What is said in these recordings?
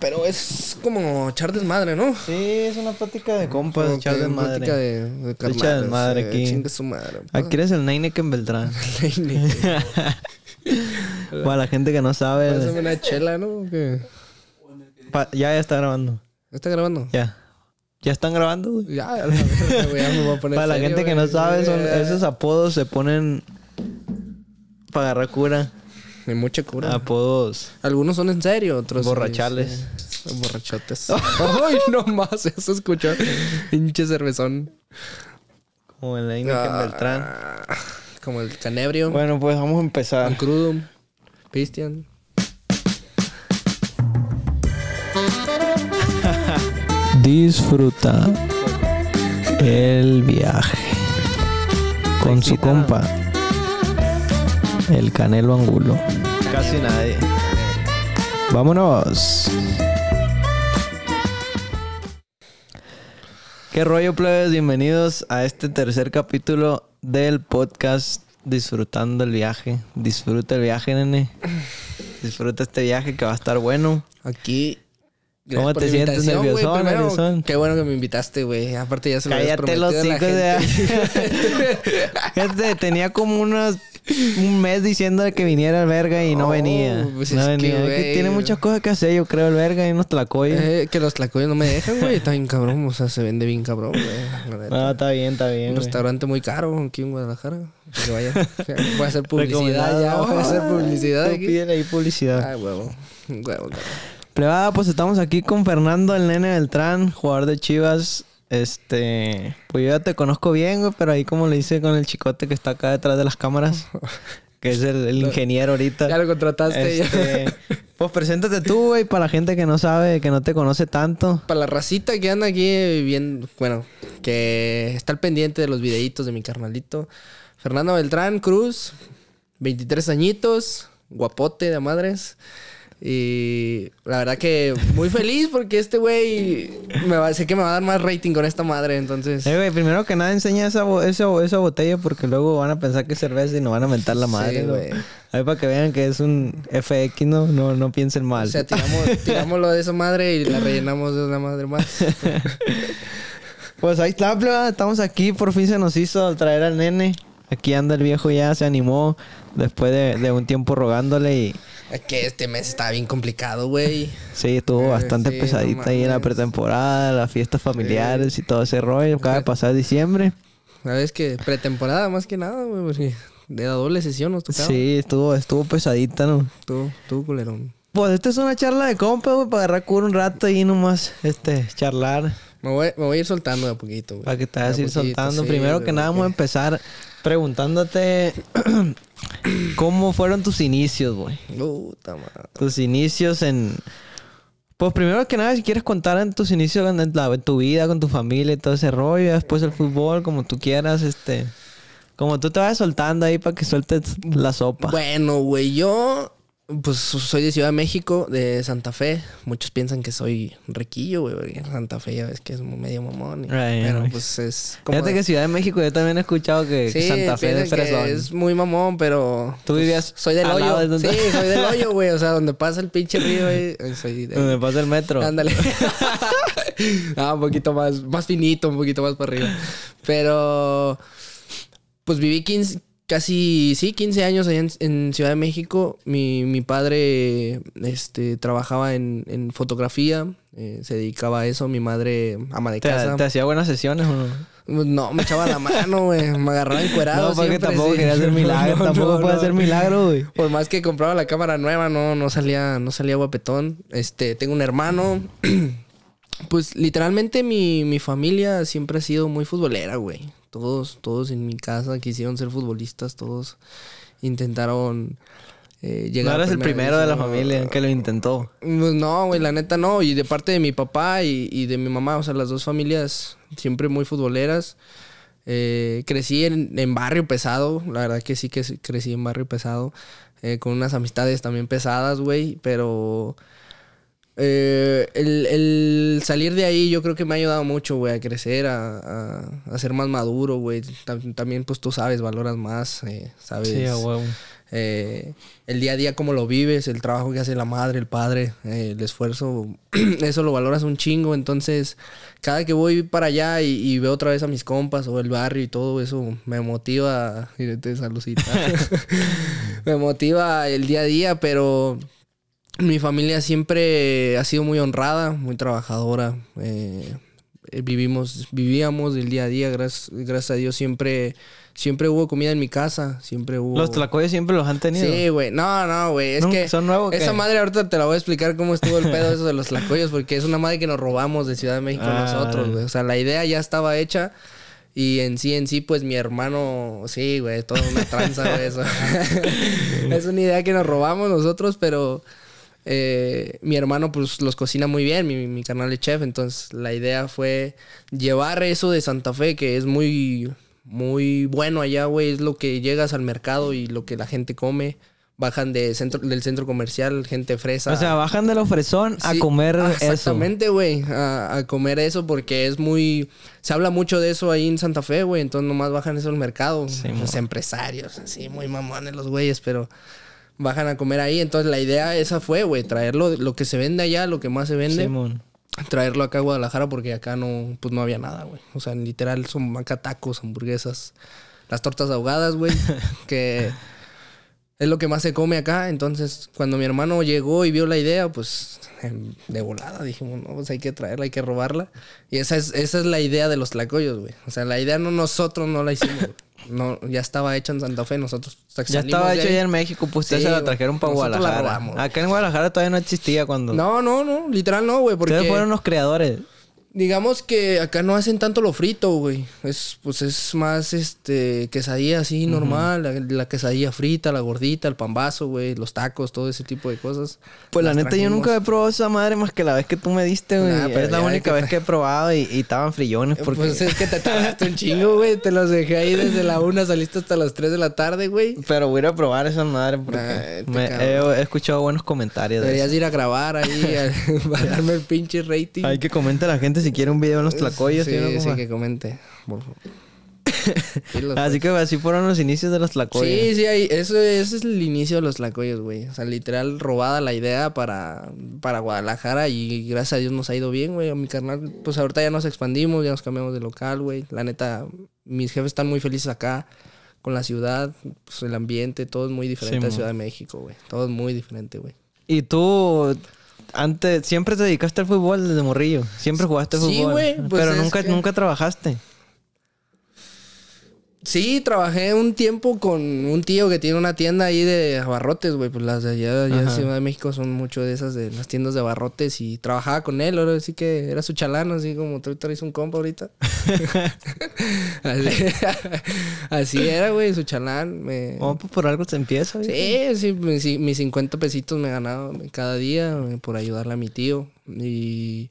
Pero es como echar desmadre, ¿no? Sí, es una plática de compas, echar desmadre. plática de, de desmadre eh, aquí. su madre. Aquí ah, pues. eres el en Beltrán. Para la gente que no sabe, una chela, ¿no? ya ya está grabando. ¿Está grabando? Ya. ¿Ya están grabando, güey? Ya, me voy a Para la gente que no sabe, esos apodos se ponen para agarrar cura mucha cura. Apodos. Algunos son en serio, otros. Borrachales. Son, eh, borrachotes. Ay, no más, eso escuchó. Pinche cervezón. Como el Heineken ah, Beltrán. Como el Canebrio. Bueno, pues vamos a empezar. Un crudo. Christian. Disfruta el viaje con su compa el Canelo Angulo. Casi nadie. Vámonos. ¿Qué rollo, plebes? Bienvenidos a este tercer capítulo del podcast Disfrutando el viaje. Disfruta el viaje, nene. Disfruta este viaje que va a estar bueno. Aquí ¿Cómo te sientes nervioso, ¿Nerviosón? Qué bueno que me invitaste, güey. Aparte ya se lo Cállate los la Gente. gente, tenía como unas un mes diciendo que viniera el verga y no, venía. no venía. Pues tiene muchas cosas que hacer, yo creo, el verga y unos tlacoyos. Eh, que los tlacoyos no me dejan, güey. Está bien cabrón, o sea, se vende bien cabrón, güey. No, está bien, está bien. Un restaurante muy caro aquí en Guadalajara. Que vaya. Voy a hacer publicidad ya, voy a hacer publicidad. aquí. Piden ahí publicidad. Ay, ah, huevo. Huevo, cabrón. Plebada, pues estamos aquí con Fernando, el nene Beltrán, jugador de Chivas, este, pues yo ya te conozco bien, güey, pero ahí como le hice con el chicote que está acá detrás de las cámaras, que es el, ingeniero ahorita. Ya lo contrataste. Este, pues preséntate tú, güey, para la gente que no sabe, que no te conoce tanto. Para la racita que anda aquí bien, bueno, que está al pendiente de los videitos de mi carnalito. Fernando Beltrán Cruz, 23 añitos, guapote de madres. Y la verdad que muy feliz porque este güey me sé que me va a dar más rating con esta madre, entonces. Eh, primero que nada enseña esa, esa, botella porque luego van a pensar que es cerveza y no van a mentar la madre, Ahí para que vean que es un FX, ¿no? No, no piensen mal. O sea, tiramos, tiramos lo de esa madre y la rellenamos de una madre más. pues ahí está, estamos aquí, por fin se nos hizo traer al nene. Aquí anda el viejo ya, se animó después de, un tiempo rogándole y... Es que este mes estaba bien complicado, güey. Sí, estuvo eh, bastante pesadita ahí en la pretemporada, las fiestas familiares y todo ese rollo. Acaba de pasar diciembre. Sabes que pretemporada más que nada, güey, porque de la doble sesión nos tocaba. Sí, estuvo, estuvo pesadita, ¿no? Estuvo, estuvo culerón. Pues esta es una charla de compa, güey, para agarrar cura un rato y nomás, este, charlar. Me voy, a ir soltando de a poquito, güey. Para que te vayas a ir soltando. Primero que nada, vamos a empezar preguntándote cómo fueron tus inicios, güey. Puta madre. Tus inicios en. Pues primero que nada, si quieres contar en tus inicios, en, en tu vida, con tu familia y todo ese rollo, después el fútbol, como tú quieras, este. Como tú te vas soltando ahí para que sueltes la sopa. Bueno, güey, yo pues soy de Ciudad de México, de Santa Fe. Muchos piensan que soy riquillo, güey, Santa Fe ya ves que es medio mamón. pero pues es como... Fíjate que Ciudad de México yo también he escuchado que, Santa Fe es que es muy mamón, pero... Tú pues, vivías Soy del hoyo. De sí, soy del hoyo, güey. O sea, donde pasa el pinche río, güey. Eh, soy Donde pasa el metro. Ándale. ah, un poquito más, más finito, un poquito más para arriba. Pero... Pues viví 15, casi, sí, 15 años allá en, Ciudad de México. Mi, mi padre este, trabajaba en, fotografía, eh, se dedicaba a eso. Mi madre, ama de casa. ¿Te hacía buenas sesiones o no? Pues no, me echaba la mano, güey. Me agarraba encuerado. No, porque tampoco quería hacer milagro. tampoco puede hacer milagro, güey. Por más que compraba la cámara nueva, no, no salía, no salía guapetón. Este, tengo un hermano. pues literalmente mi, mi familia siempre ha sido muy futbolera, güey. Todos, todos en mi casa quisieron ser futbolistas, todos intentaron eh, llegar. No eres el primero de la familia que lo intentó. Pues no, güey, la neta no. Y de parte de mi papá y, de mi mamá, o sea, las dos familias siempre muy futboleras. Eh, crecí en, barrio pesado, la verdad que sí que crecí en barrio pesado, eh, con unas amistades también pesadas, güey, pero eh, el, salir de ahí yo creo que me ha ayudado mucho, güey, a crecer, a, ser más maduro, güey. También, pues tú sabes, valoras más, eh, ¿sabes? Eh, el día a día, como lo vives, el trabajo que hace la madre, el padre, el esfuerzo, eso lo valoras un chingo. Entonces, cada que voy para allá y, veo otra vez a mis compas o el barrio y todo eso, me motiva, me motiva el día a día, pero mi familia siempre ha sido muy honrada, muy trabajadora. Eh, eh, vivimos, vivíamos del día a día, gracias, a Dios siempre, siempre hubo comida en mi casa, siempre hubo... Los tlacoyos siempre los han tenido. Sí, güey, no, no, güey, es que... Son nuevos. Esa madre ahorita te la voy a explicar cómo estuvo el pedo eso de los tlacoyos, porque es una madre que nos robamos de Ciudad de México ah, nosotros, güey. O sea, la idea ya estaba hecha. Y en sí, en sí, pues mi hermano, sí, güey, Todo una tranza, güey, eso. es una idea que nos robamos nosotros, pero eh, mi hermano pues los cocina muy bien, mi, canal carnal es chef, entonces la idea fue llevar eso de Santa Fe, que es muy, muy bueno allá, güey, es lo que llegas al mercado y lo que la gente come. Bajan de centro, del centro comercial, gente fresa. O sea, bajan de lo fresón a comer exactamente, ah, eso. Exactamente, güey. A, comer eso porque es muy... Se habla mucho de eso ahí en Santa Fe, güey. Entonces nomás bajan eso al mercado. los empresarios, así, muy mamones los güeyes, pero bajan a comer ahí. Entonces la idea esa fue, güey, traerlo, lo que se vende allá, lo que más se vende. Traerlo acá a Guadalajara porque acá no, pues no había nada, güey. O sea, literal son macatacos, tacos, hamburguesas, las tortas ahogadas, güey, que es lo que más se come acá. Entonces, cuando mi hermano llegó y vio la idea, pues em, de volada dijimos, no, pues hay que traerla, hay que robarla. Y esa es, esa es la idea de los tlacoyos, güey. O sea, la idea no nosotros no la hicimos no, ya estaba hecho en Santa Fe, nosotros Ya estaba hecho ya en México, pues la trajeron para Guadalajara. Acá en Guadalajara todavía no existía cuando. No, no, no, literal no, güey. Porque... Ustedes fueron los creadores. Digamos que acá no hacen tanto lo frito, güey. Es, pues es más este quesadilla así normal, la, quesadilla frita, la gordita, el pambazo, güey, los tacos, todo ese tipo de cosas. Pues la neta yo nunca he probado esa madre más que la vez que tú me diste, güey. Pues, es la única vez que he probado y, estaban frillones porque Pues es que te tardaste un chingo, güey, te los dejé ahí desde la una, saliste hasta las 3 de la tarde, güey. Pero voy a ir a probar esa madre porque este he, escuchado buenos comentarios. Deberías ir a grabar ahí, a, darme el pinche rating. Hay que comentar a la gente si quiere un video en los tlacoyos. Sí, que comente. así que así fueron los inicios de los tlacoyos. Sí, sí, eso, ese es el inicio de los tlacoyos, güey. O sea, literal robada la idea para, para Guadalajara y gracias a Dios nos ha ido bien, güey. A mi carnal, pues ahorita ya nos expandimos, ya nos cambiamos de local, güey. La neta, mis jefes están muy felices acá con la ciudad, pues el ambiente, todo es muy diferente a Ciudad de México, güey. Todo es muy diferente, güey. ¿Y tú antes siempre te dedicaste al fútbol desde morrillo, siempre jugaste al fútbol, pues pero nunca nunca trabajaste. Sí, trabajé un tiempo con un tío que tiene una tienda ahí de abarrotes, güey. Pues las de allá, allá en Ciudad de México son mucho de esas de las tiendas de abarrotes y trabajaba con él. Ahora sí que era su chalán, así como tú hizo un compa ahorita. así, era, güey, su chalán. Me... Oh, pues por algo te empieza, Sí, sí, mis 50 pesitos me ganaba cada día eh, por ayudarle a mi tío. Y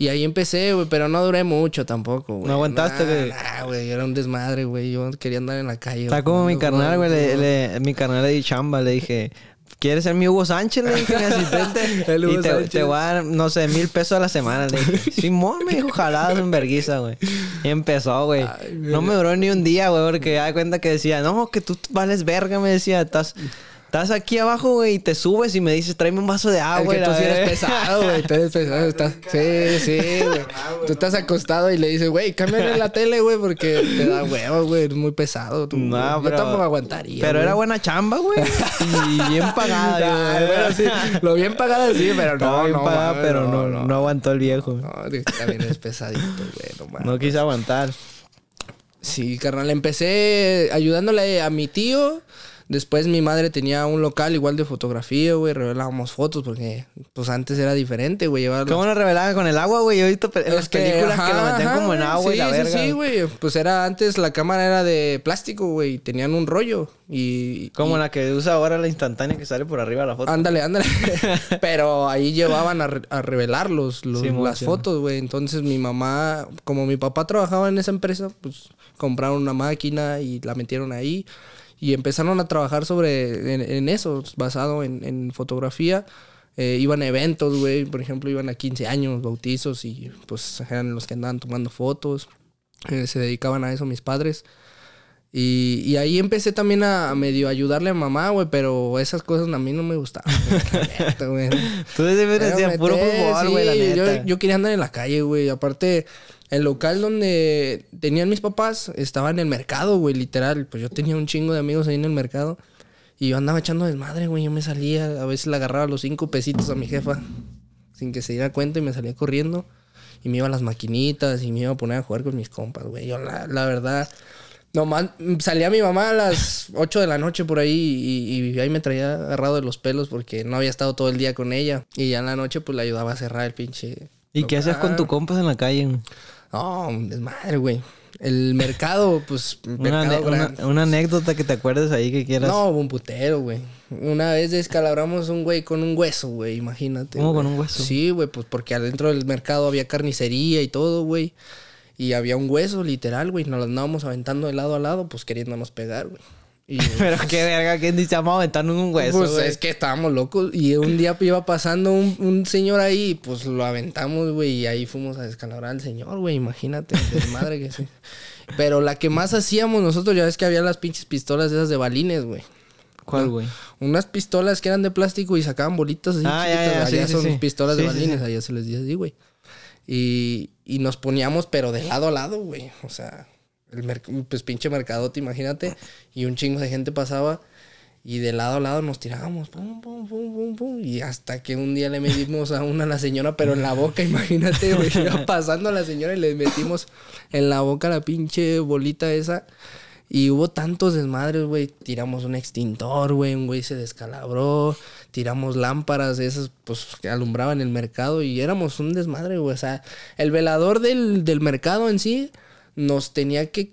y ahí empecé, güey, pero no duré mucho tampoco, güey. No aguantaste, güey. güey, era un desmadre, güey. Yo quería andar en la calle. Está como mi carnal, güey. Le, mi carnal le di chamba, le dije, ¿Quieres ser mi Hugo Sánchez? Le dije mi asistente. El Hugo y te, te, voy a dar, no sé, mil pesos a la semana. Le dije, Simón me dijo, jaladas en verguiza, güey. Y empezó, güey. No me duró ni un día, güey, porque da cuenta que decía, no, que tú vales verga, me decía, estás. Estás aquí abajo, güey, y te subes y me dices, tráeme un vaso de agua. que tú sí eres pesado, güey. eres pesado. Ah, sí, sí, güey. Ah, tú estás acostado y le dices, güey, cámbiale la tele, güey, porque te da huevo, güey. Es muy pesado. Tú, no, pero, Yo tampoco aguantaría. Pero era buena chamba, güey. Y bien pagada, lo bien pagada sí, pero no. no no, pero no, no, aguantó el viejo. No, también es pesadito, güey. No, no quise aguantar. Sí, carnal. Empecé ayudándole a mi tío. Después mi madre tenía un local igual de fotografía, güey. Revelábamos fotos porque, pues antes era diferente, güey. ¿Cómo lo revelaban con el agua, güey? Yo las películas que lo metían como en agua la verga. Sí, sí, güey. Pues era antes la cámara era de plástico, güey. Tenían un rollo y... Como la que usa ahora la instantánea que sale por arriba la foto. Ándale, ándale. Pero ahí llevaban a, revelar las fotos, güey. Entonces mi mamá, como mi papá trabajaba en esa empresa, pues compraron una máquina y la metieron ahí y empezaron a trabajar sobre en, eso, basado en, fotografía. Eh, iban a eventos, güey, por ejemplo, iban a 15 años, bautizos, y pues eran los que andaban tomando fotos, eh, se dedicaban a eso mis padres. Y, ahí empecé también a medio ayudarle a mamá, güey, pero esas cosas a mí no me gustaban. Tú desde puro fútbol, güey, la neta. Yo, yo quería andar en la calle, güey, aparte el local donde tenían mis papás estaba en el mercado, güey, literal. Pues yo tenía un chingo de amigos ahí en el mercado. Y yo andaba echando desmadre, güey. Yo me salía, a veces le agarraba los cinco pesitos a mi jefa sin que se diera cuenta y me salía corriendo. Y me iba a las maquinitas y me iba a poner a jugar con mis compas, güey. Yo, la, la verdad, nomás salía mi mamá a las 8 de la noche por ahí y, y, ahí me traía agarrado de los pelos porque no había estado todo el día con ella. Y ya en la noche, pues la ayudaba a cerrar el pinche. ¿Y qué hacías con tus compas en la calle? No, un desmadre, güey. El mercado, pues. Una, anécdota que te acuerdes ahí que quieras. No, un putero, güey. Una vez descalabramos un güey con un hueso, güey, imagínate. ¿Cómo con un hueso? Sí, güey, pues porque adentro del mercado había carnicería y todo, güey. Y había un hueso, literal, güey. Nos lo andábamos aventando de lado a lado, pues queriéndonos pegar, güey. Pero qué verga, ¿quién dice vamos a aventarnos un hueso? Pues es que estábamos locos. Y un día iba pasando un, señor ahí, y pues lo aventamos, güey. Y ahí fuimos a descalabrar al señor, güey. Imagínate, madre que sí. Pero la que más hacíamos nosotros, ya es que había las pinches pistolas esas de balines, güey. ¿Cuál, güey? Unas pistolas que eran de plástico y sacaban bolitas así ah, chiquitas. son pistolas de balines, allá se les dice así, güey. Y, y nos poníamos, pero de lado a lado, güey. O sea, el pues pinche mercadote, imagínate. Y un chingo de gente pasaba. Y de lado a lado nos tirábamos, pum, pum, pum, pum, pum. Y hasta que un día le metimos a una a la señora, pero en la boca, imagínate, güey. Iba pasando a la señora y le metimos en la boca la pinche bolita esa. Y hubo tantos desmadres, güey. Tiramos un extintor, güey. Un güey se descalabró. Tiramos lámparas esas, pues, que alumbraban el mercado. Y éramos un desmadre, güey. O sea, el velador del, del mercado en sí nos tenía que,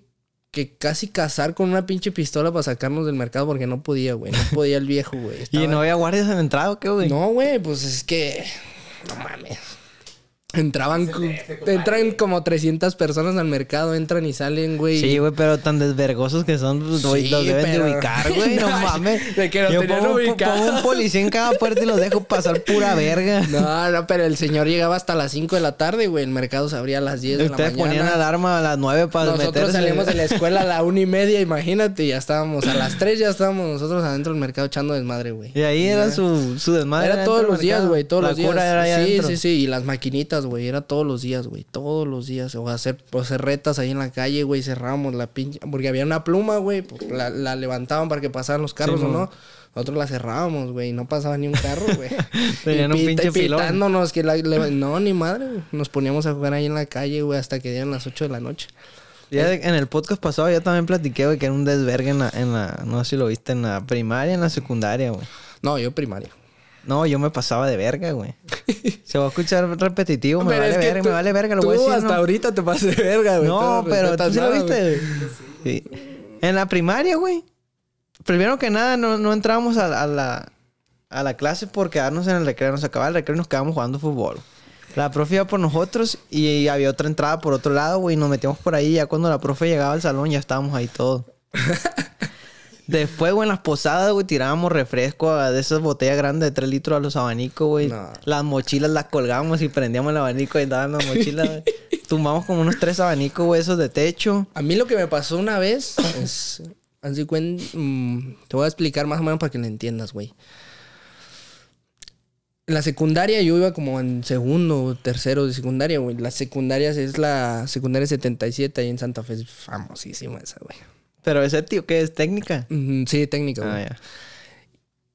que casi cazar con una pinche pistola para sacarnos del mercado porque no podía, güey. No podía el viejo, güey. ¿Y no había guardias en la entrada o qué, güey? No, güey, pues es que. No mames. Entraban, este entran como 300 personas al mercado, entran y salen, güey. Sí, güey, pero tan desvergosos que son, pues, los deben de ubicar, güey, no, mames. De que los Yo pongo, un policía en cada puerta y los dejo pasar pura verga. No, no, pero el señor llegaba hasta las 5 de la tarde, güey, el mercado se abría a las 10 de la mañana. Ustedes ponían alarma a las 9 para nosotros meterse. salimos de la escuela a la 1 y media, imagínate, ya estábamos, a las 3 ya estábamos nosotros adentro del mercado echando desmadre, güey. Y ahí era, su, su, desmadre. Era todos los días, güey, todos los días. sí, sí, sí, y las maquinitas, güey. Era todos los días, güey. Todos los días. O hacer, retas ahí en la calle, güey. Cerrábamos la pinche. Porque había una pluma, güey. Pues, la, levantaban para que pasaran los carros o no. Nosotros la cerrábamos, güey. No pasaba ni un carro, güey. Tenían un pinche pitándonos que la, No, ni madre. Nos poníamos a jugar ahí en la calle, güey. Hasta que dieron las 8 de la noche. Ya eh. en el podcast pasado ya también platiqué, güey, que era un desvergue en la... No sé si lo viste, en la primaria, en la secundaria, güey. No, yo primaria. No, yo me pasaba de verga, güey. Se va a escuchar repetitivo, me vale verga, me vale verga, hasta ahorita te pasé de verga, güey. No, pero tú sí lo viste. En la primaria, güey. Primero que nada, no, no entrábamos a, la, clase por quedarnos en el recreo. Nos acababa el recreo y nos quedábamos jugando fútbol. La profe iba por nosotros y había otra entrada por otro lado, güey. Nos metíamos por ahí. Ya cuando la profe llegaba al salón, ya estábamos ahí todos. Después, güey, en las posadas, güey, tirábamos refresco de esas botellas grandes de tres litros a los abanicos, güey. Las mochilas las colgábamos y prendíamos el abanico y dábamos las mochilas, güey. Tumbamos como unos tres abanicos, güey, esos de techo. A mí lo que me pasó una vez es... Así que, mm, te voy a explicar más o menos para que lo entiendas, güey. La secundaria yo iba como en segundo, o tercero de secundaria, güey. La secundaria es la secundaria 77 ahí en Santa Fe. Es Famosísima esa, güey. Pero ese tío, ¿qué es? ¿Técnica? sí, técnica, ah,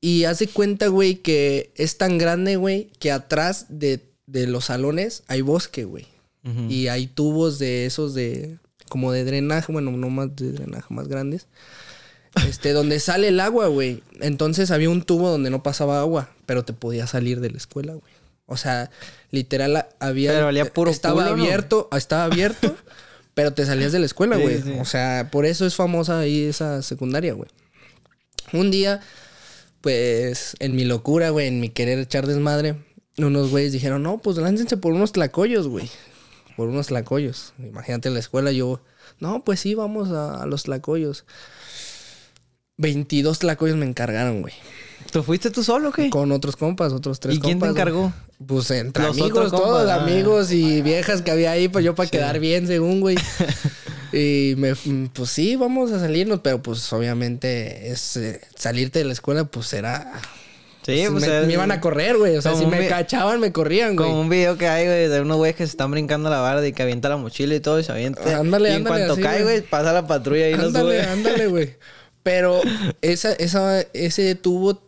Y hace cuenta, güey, que es tan grande, güey, que atrás de, los salones hay bosque, güey. Y hay tubos de esos de. como de drenaje, bueno, no más de drenaje, más grandes. Este, donde sale el agua, güey. Entonces había un tubo donde no pasaba agua, pero te podía salir de la escuela, güey. O sea, literal había. Pero puro Estaba abierto, estaba abierto. Pero te salías de la escuela, güey. O sea, por eso es famosa ahí esa secundaria, güey. Un día, pues, en mi locura, güey, en mi querer echar desmadre, unos güeyes dijeron, no, pues láncense por unos tlacoyos, güey. Por unos tlacoyos. Imagínate la escuela, yo, no, pues sí, vamos a, los tlacoyos. 22 tlacoyos me encargaron, güey. ¿Tú fuiste tú solo o Con otros compas, otros tres ¿Y compas. ¿Y quién te encargó? Pues entre amigos, todos ah. amigos y viejas que había ahí, pues yo para quedar bien, según, güey. y me, mm, pues sí, vamos a salirnos, pero pues obviamente es, salirte de la escuela, pues era... Sí, pues. pues me, iban a correr, güey. O sea, si me cachaban, me corrían, güey. Como un video que hay, güey, de unos güeyes que se están brincando la barda y que avienta la mochila y todo y se avienta. Ah, ándale, y en cuanto cae, güey, pasa la patrulla y ándale, Ándale, ándale, güey. Pero esa, esa, ese tubo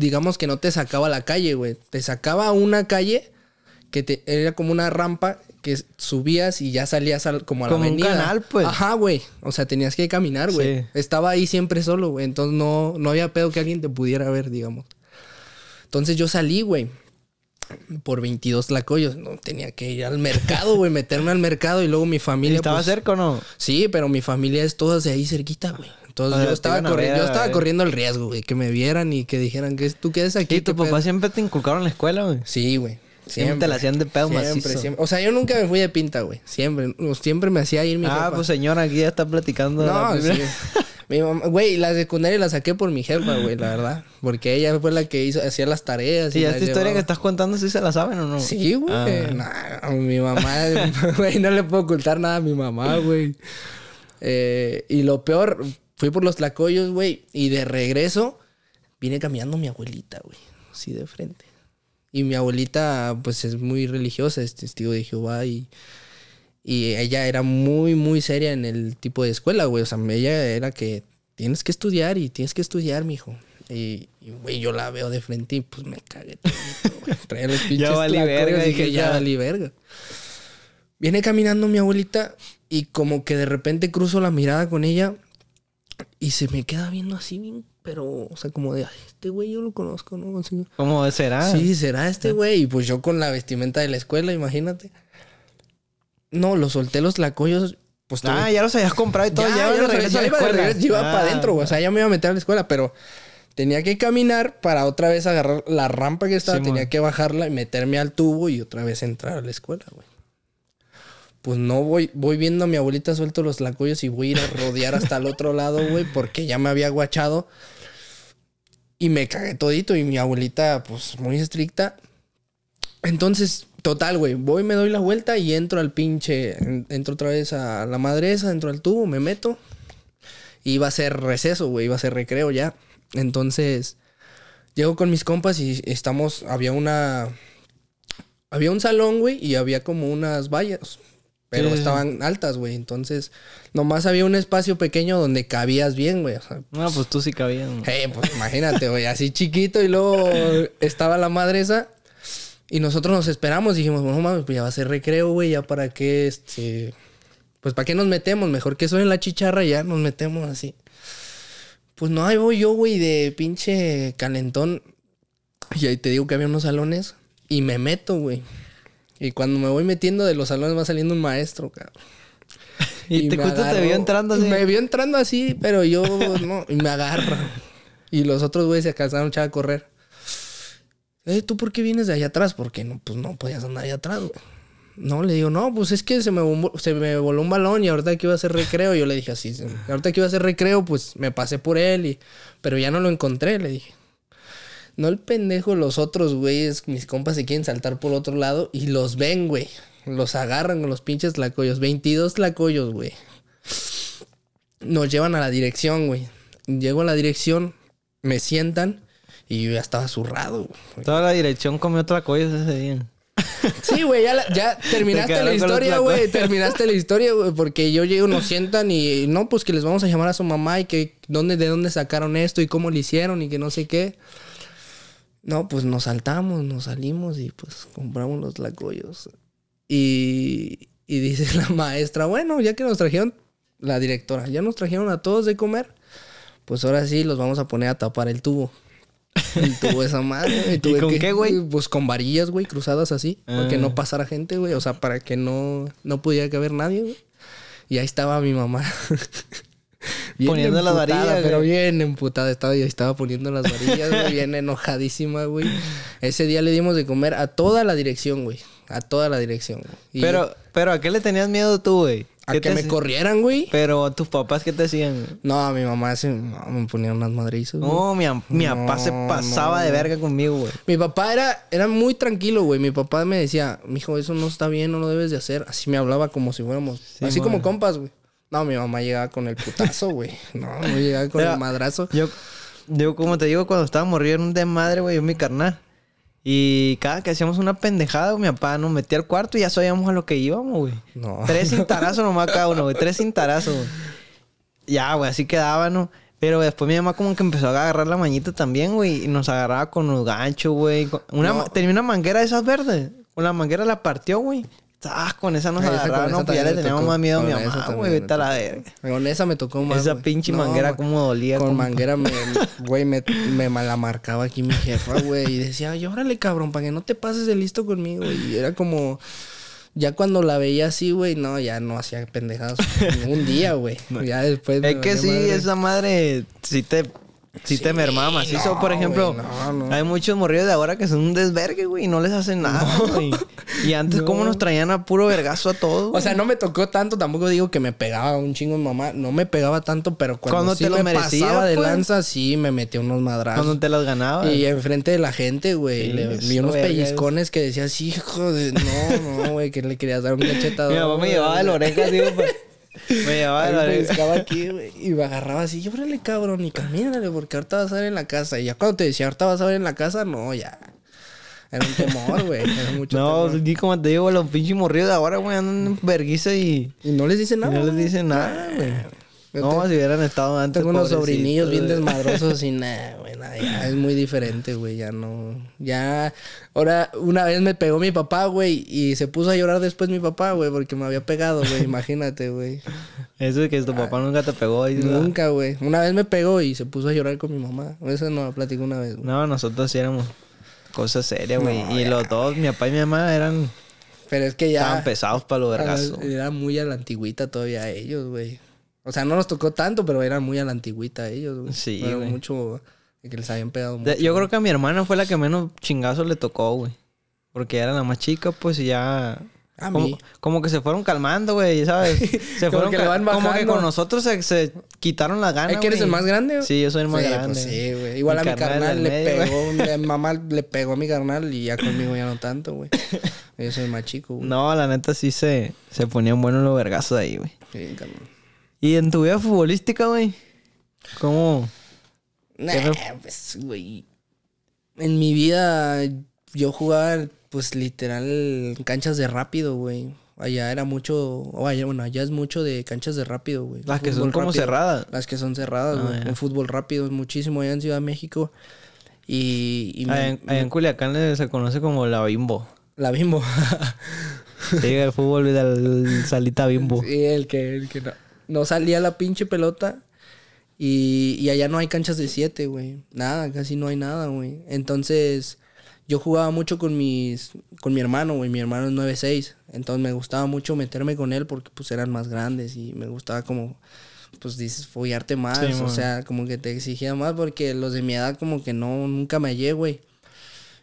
digamos que no te sacaba a la calle, güey. Te sacaba a una calle que te, era como una rampa que subías y ya salías como a la avenida. Como canal, pues. Ajá, güey. O sea, tenías que caminar, güey. Estaba ahí siempre solo, güey. Entonces no, había pedo que alguien te pudiera ver, digamos. Entonces yo salí, güey. Por 22 lacoyos. No, tenía que ir al mercado, güey. meterme al mercado y luego mi familia. ¿Estaba pues, cerca o no? Sí, pero mi familia es toda de ahí cerquita, güey. Entonces yo, estaba yo estaba corriendo el riesgo, güey, que me vieran y que dijeran que tú quedes aquí. ¿Y tu papá siempre te inculcaron en la escuela, güey? Sí, güey. Siempre. te la hacían de pedo siempre, macizo. Siempre. O sea, yo nunca me fui de pinta, güey. Siempre. Siempre me hacía ir mi Ah, pues señora, aquí ya está platicando. No, de sí. mi güey, la secundaria la saqué por mi jefa, güey, la verdad. Porque ella fue la que hizo, hacía las tareas. y esta historia que estás contando, ¿sí se la saben o no? Sí, güey. Ah. mi mamá, güey, no le puedo ocultar nada a mi mamá, güey. Eh, y lo peor, Fui por los tlacoyos, güey, y de regreso viene caminando mi abuelita, güey, así de frente. Y mi abuelita, pues es muy religiosa, es testigo de Jehová y, y ella era muy, muy seria en el tipo de escuela, güey. O sea, ella era que tienes que estudiar y tienes que estudiar, mijo. Y, güey, yo la veo de frente y pues me cagué. Traía los pinches ya ya, ya verga. Viene caminando mi abuelita y como que de repente cruzo la mirada con ella y se me queda viendo así bien, pero, o sea, como de, este güey yo lo conozco, no consigo. ¿Cómo será? Sí, será este güey. Y pues yo con la vestimenta de la escuela, imagínate. No, los solté los lacoyos. Pues, ah, ya los habías comprado y todo. Ya, ya, ya regreso, a iba, Regreso, iba para ah, adentro, O sea, ya me iba a meter a la escuela, pero tenía que caminar para otra vez agarrar la rampa que estaba. tenía que bajarla y meterme al tubo y otra vez entrar a la escuela, güey pues no voy, voy viendo a mi abuelita, suelto los lacuyos y voy a ir a rodear hasta el otro lado, güey, porque ya me había guachado. Y me cagué todito y mi abuelita, pues muy estricta. Entonces, total, güey, voy, me doy la vuelta y entro al pinche, entro otra vez a la madresa, entro al tubo, me meto. Iba a ser receso, güey, iba a ser recreo ya. Entonces, llego con mis compas y estamos, había una, había un salón, güey, y había como unas vallas, pero estaban altas, güey. Entonces, nomás había un espacio pequeño donde cabías bien, güey. O no, pues tú sí cabías. güey. Eh, pues imagínate, güey. Así chiquito y luego estaba la madre esa. Y nosotros nos esperamos. Dijimos, no mames, pues ya va a ser recreo, güey. Ya para qué, este... Pues para qué nos metemos. Mejor que eso en la chicharra ya nos metemos así. Pues no, ahí voy yo, güey, de pinche calentón. Y ahí te digo que había unos salones. Y me meto, güey. Y cuando me voy metiendo de los salones va saliendo un maestro, cabrón. y, te cuesta te vio entrando así. Me vio entrando así, pero yo no, y me agarra. Y los otros güeyes se alcanzaron a, a correr. Eh, ¿tú por qué vienes de allá atrás? Porque no, pues no podías andar allá atrás, güey. No, le digo, no, pues es que se me, se me voló un balón y ahorita que iba a hacer recreo, yo le dije así, ahorita que iba a hacer recreo, pues me pasé por él, y, pero ya no lo encontré, le dije. No el pendejo, los otros güeyes, mis compas se quieren saltar por otro lado y los ven, güey. Los agarran con los pinches lacoyos 22 lacoyos güey. Nos llevan a la dirección, güey. Llego a la dirección, me sientan y ya estaba zurrado, Toda la dirección comió tlacoyos ese día. Sí, güey, ya, ya, terminaste la historia, güey. Terminaste la historia, güey. Porque yo llego, nos sientan y no, pues que les vamos a llamar a su mamá y que dónde, de dónde sacaron esto y cómo lo hicieron y que no sé qué. No, pues nos saltamos, nos salimos y pues compramos los tlacoyos. Y, y dice la maestra, bueno, ya que nos trajeron, la directora, ya nos trajeron a todos de comer, pues ahora sí los vamos a poner a tapar el tubo. El tubo esa madre. ¿Y con qué, güey? Pues con varillas, güey, cruzadas así, para que no ah. pasara gente, güey, o sea, para que no, no pudiera caber nadie, güey. Y ahí estaba mi mamá. poniendo las varillas. Pero bien emputada estaba yo, estaba poniendo las varillas, güey, bien enojadísima, güey. Ese día le dimos de comer a toda la dirección, güey. A toda la dirección, güey. pero, pero, ¿a qué le tenías miedo tú, güey? A que me corrieran, güey. Pero a tus papás, ¿qué te decían? No, a mi mamá se, me ponía unas madrizas. Güey. No, mi, papá se pasaba de verga conmigo, güey. Mi papá era, era muy tranquilo, güey. Mi papá me decía, mijo, eso no está bien, no lo debes de hacer. Así me hablaba como si fuéramos. así como compas, güey. No, mi mamá llegaba con el putazo, güey. No, no llegaba con el madrazo. Yo, como te digo, cuando estaba morriendo en un desmadre, güey, yo mi carnal. Y cada que hacíamos una pendejada, mi papá nos metía al cuarto y ya sabíamos a lo que íbamos, güey. No. Tres cintarazos nomás cada uno, güey. Tres cintarazos, güey. Ya, güey, así quedaba, ¿no? Pero después mi mamá como que empezó a agarrar la mañita también, güey. Y nos agarraba con los ganchos, güey. Una, Tenía una manguera de esas verdes. Con la manguera la partió, güey. Ah, con esa nos agarraron. No, pues, ya le teníamos más miedo a mi mamá, güey. la de... Con esa me tocó más. Esa pinche manguera, como dolía. Con manguera, güey, me, me, me, marcaba aquí mi jefa, güey. Y decía, ay, órale, cabrón, para que no te pases de listo conmigo. Y era como. Ya cuando la veía así, güey, no, ya no hacía pendejadas. un día, güey. Ya después. Es que sí, esa madre sí te Sí, te mermaba Sí, por ejemplo, hay muchos morrillos de ahora que son un desvergue, güey, y no les hacen nada, Y antes, ¿cómo nos traían a puro vergazo a todos? O sea, no me tocó tanto, tampoco digo que me pegaba un chingo mi mamá, no me pegaba tanto, pero cuando, cuando te lo merecía, pasaba de pues. lanza, sí me metía unos madrazos. Cuando te las ganaba. Y enfrente de la gente, güey, Y le vi unos pellizcones que decías, hijo de... No, no, güey, que le querías dar un cachetado. Mi mamá me llevaba de la oreja, digo, pues... Me llevaba me estaba aquí, güey, y me agarraba así, yo, órale, cabrón, y camínale, porque ahorita vas a ver en la casa. Y ya cuando te decía, ahorita vas a ver en la casa, no, ya. Era un temor, güey. Era mucho no, temor. No, pues, como te digo, los pinches morridos de ahora, güey, andan en vergüenza y... Y no les dice nada. no les dicen nada, güey. No, si hubieran estado antes. Tengo unos sobrinillos bien desmadrosos y nada, güey, nada, es muy diferente, güey, ya no. Ya. Ahora, una vez me pegó mi papá, güey, y se puso a llorar después mi papá, güey, porque me había pegado, güey, imagínate, güey. Eso es que tu papá ah, nunca te pegó. Nunca, güey. Una vez me pegó y se puso a llorar con mi mamá. Eso no lo platico una vez, güey. No, nosotros sí éramos cosas serias, güey. y los dos, mi papá y mi mamá, eran. Pero es que ya. Estaban pesados para los vergazos. Era muy a la antigüita todavía ellos, güey. O sea, no nos tocó tanto, pero eran muy a la antigüita ellos, güey. Sí, mucho que les habían pegado mucho. Yo creo que a mi hermana fue la que menos chingazo le tocó, güey. Porque era la más chica, pues ya a mí. Como, que se fueron calmando, güey, ¿sabes? Se fueron que le van bajando. Como que con nosotros se, se quitaron la gana. ¿Es ¿Eh, que eres el más grande? Sí, yo soy el más sí, pues grande. Pues sí, güey. Igual a mi carnal, le pegó, mi mamá le pegó a mi carnal y ya conmigo ya no tanto, güey. Yo soy el más chico, güey. No, la neta sí se, se ponían buenos los vergazos ahí, güey. Sí, carnal. ¿Y en tu vida futbolística, güey? ¿Cómo? Nah, pues, güey. En mi vida yo jugaba, pues, literal, en canchas de rápido, güey. Allá era mucho, bueno, allá es mucho de canchas de rápido, güey. Las que son como cerradas. Las que son cerradas, ah, güey. El fútbol rápido, es muchísimo allá en Ciudad de México. Y, allá, en, Culiacán se conoce como la bimbo. La bimbo. Llega el fútbol la salita bimbo. Sí, el que, el que no no salía la pinche pelota. Y, allá no hay canchas de siete, güey. Nada, casi no hay nada, güey. Entonces, yo jugaba mucho con mis con mi hermano, güey, mi hermano es 96, entonces me gustaba mucho meterme con él porque pues eran más grandes y me gustaba como pues dices follarte más, o sea, como que te exigía más porque los de mi edad como que no nunca me hallé, güey.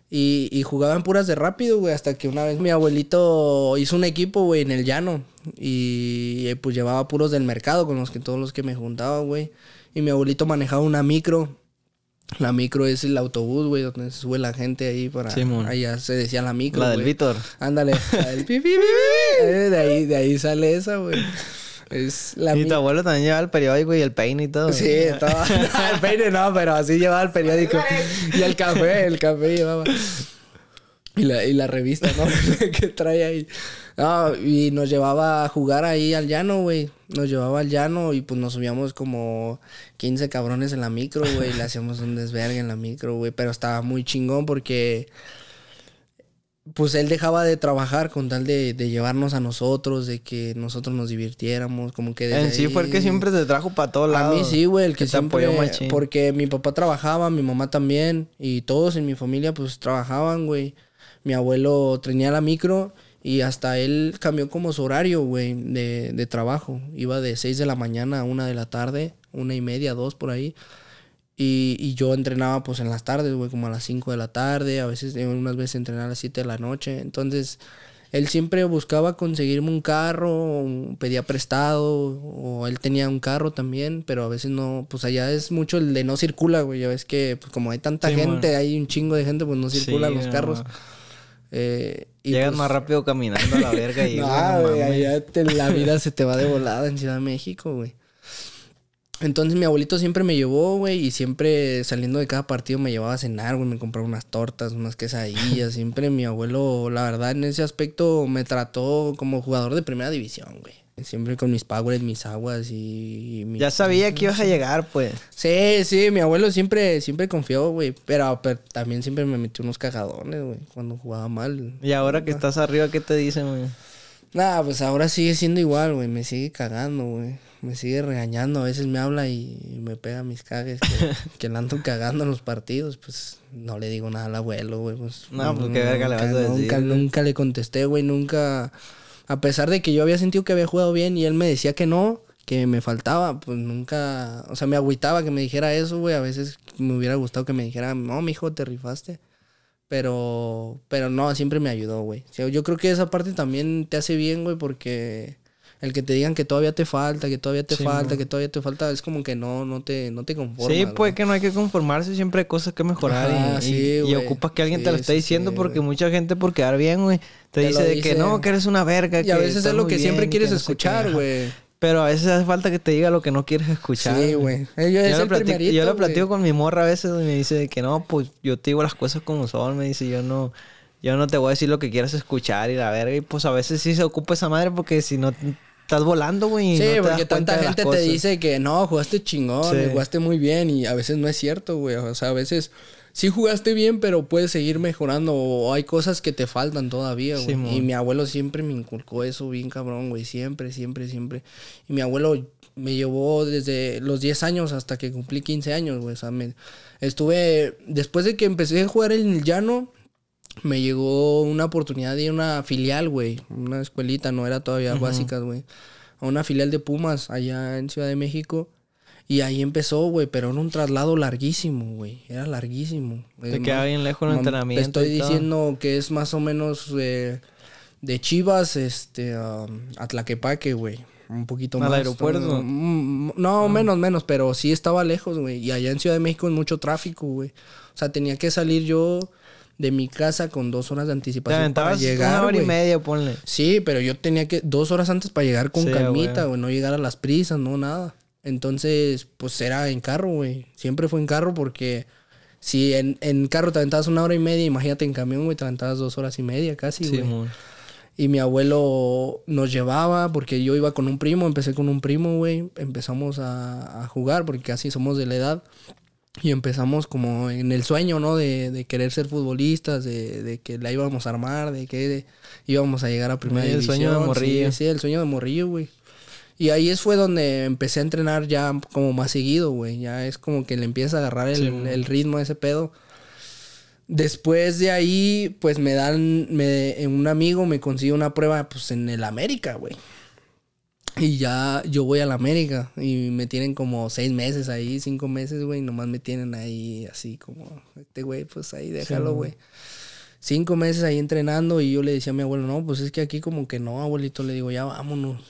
Y, y, jugaban puras de rápido, güey. Hasta que una vez mi abuelito hizo un equipo, güey, en el llano. Y, eh, pues llevaba puros del mercado con los que todos los que me juntaba, güey. Y mi abuelito manejaba una micro. La micro es el autobús, güey, donde se sube la gente ahí para. allá se decía la micro. La del Víctor. Ándale. Eh, de, ahí, de ahí sale esa, güey y tu abuelo también llevaba el periódico y el peine y todo. Sí, estaba... el peine no, pero así llevaba el periódico. y el café, el café llevaba. Y la, y la revista, ¿no? que trae ahí. y nos llevaba a jugar ahí al llano, güey. Nos llevaba al llano y pues nos subíamos como 15 cabrones en la micro, güey. Le hacíamos un desvergue en la micro, güey. Pero estaba muy chingón porque pues él dejaba de trabajar con tal de, llevarnos a nosotros, de que nosotros nos divirtiéramos, como que... en sí fue el que siempre te trajo para todos lados. A mí sí, güey, el que, siempre... Porque mi papá trabajaba, mi mamá también, y todos en mi familia pues trabajaban, güey. Mi abuelo tenía la micro y hasta él cambió como su horario, güey, de, de trabajo. Iba de 6 de la mañana a 1 de la tarde, una y media, dos por ahí. Y, yo entrenaba pues en las tardes, güey, como a las 5 de la tarde, a veces, eh, unas veces entrenaba a las 7 de la noche. Entonces, él siempre buscaba conseguirme un carro, pedía prestado, o él tenía un carro también, pero a veces no, pues allá es mucho el de no circula, güey, ya ves que pues, como hay tanta gente, hay un chingo de gente, pues no circulan los carros. Eh, y Llegas pues más rápido caminando a la verga y... no, güey, allá la vida se te va de volada en Ciudad de México, güey. Entonces mi abuelito siempre me llevó, güey, y siempre saliendo de cada partido me llevaba a cenar, güey, me compraba unas tortas, unas quesadillas, siempre mi abuelo, la verdad, en ese aspecto me trató como jugador de primera división, güey. Siempre con mis powers, mis aguas y... ya sabía que ibas a llegar, pues. Sí, sí, mi abuelo siempre, siempre confió, güey. Pero, pero, también siempre me metió unos cagadones, güey, cuando jugaba mal. Y ahora que estás arriba, ¿qué te dicen, güey? Nah, pues ahora sigue siendo igual, güey. Me sigue cagando, güey me sigue regañando. A veces me habla y me pega mis cagues que, le ando cagando en los partidos. Pues no le digo nada al abuelo, güey. Pues, no, pues qué verga le vas a decir. Nunca, le contesté, güey. Nunca. A pesar de que yo había sentido que había jugado bien y él me decía que no, que me faltaba, pues nunca. O sea, me agüitaba que me dijera eso, güey. A veces me hubiera gustado que me dijera, no, mijo, te rifaste. Pero, pero no, siempre me ayudó, güey. yo creo que esa parte también te hace bien, güey, porque el que te digan que todavía te falta, que todavía te falta, que todavía te falta, es como que no, no te, no te conformas. Sí, pues que no hay que conformarse, siempre hay cosas que mejorar y, sí, y, ocupas que alguien te lo esté diciendo porque mucha gente por quedar bien, güey, te, dice de que no, que eres una verga. Y que a veces es lo que siempre quieres escuchar, güey. Pero a veces hace falta que te diga lo que no quieres escuchar. Sí, güey. Yo, lo platico, con mi morra a veces y me dice que no, pues yo te digo las cosas como son. Me dice, yo no, yo no te voy a decir lo que quieras escuchar y la verga. Y pues a veces sí se ocupa esa madre porque si no estás volando, güey. Sí, porque tanta gente te dice que no, jugaste chingón, jugaste muy bien y a veces no es cierto, güey. O sea, a veces sí jugaste bien, pero puedes seguir mejorando o hay cosas que te faltan todavía, güey. y mi abuelo siempre me inculcó eso bien cabrón, güey. Siempre, siempre, siempre. Y mi abuelo me llevó desde los 10 años hasta que cumplí 15 años, güey. O sea, estuve, después de que empecé a jugar en el llano, me llegó una oportunidad de ir a una filial, güey. Una escuelita, no era todavía básica, güey. A una filial de Pumas allá en Ciudad de México. Y ahí empezó, güey, pero en un traslado larguísimo, güey. Era larguísimo. Te queda bien lejos el entrenamiento. Te estoy diciendo que es más o menos eh, de Chivas este, um, a Tlaquepaque, güey. Un poquito más. ¿Al aeropuerto? No, mm, mm, ah. menos, menos, pero sí estaba lejos, güey. Y allá en Ciudad de México es mucho tráfico, güey. O sea, tenía que salir yo de mi casa con dos horas de anticipación para llegar. Una hora y media, ponle. Sí, pero yo tenía que dos horas antes para llegar con camita, güey, no llegar a las prisas, no nada. Entonces, pues era en carro, güey. Siempre fue en carro porque si en, carro te aventabas una hora y media, imagínate en camión, güey, te aventabas dos horas y media casi, güey. y mi abuelo nos llevaba porque yo iba con un primo, empecé con un primo, güey. Empezamos a, a, jugar porque casi somos de la edad y empezamos como en el sueño, ¿no? De, querer ser futbolistas, de, de, que la íbamos a armar, de que íbamos a llegar a primera división. El sueño de Morrillo. Sí, el sueño de Morrillo, güey. Y ahí es fue donde empecé a entrenar ya como más seguido, güey. Ya es como que le empieza a agarrar el, ritmo a ese pedo. Después de ahí, pues me dan, me, un amigo me consigue una prueba, pues en el América, güey. Y ya yo voy a la América y me tienen como seis meses ahí, cinco meses, güey. Nomás me tienen ahí así como, este güey, pues ahí déjalo, güey. cinco meses ahí entrenando y yo le decía a mi abuelo, no, pues es que aquí como que no, abuelito. Le digo, ya vámonos.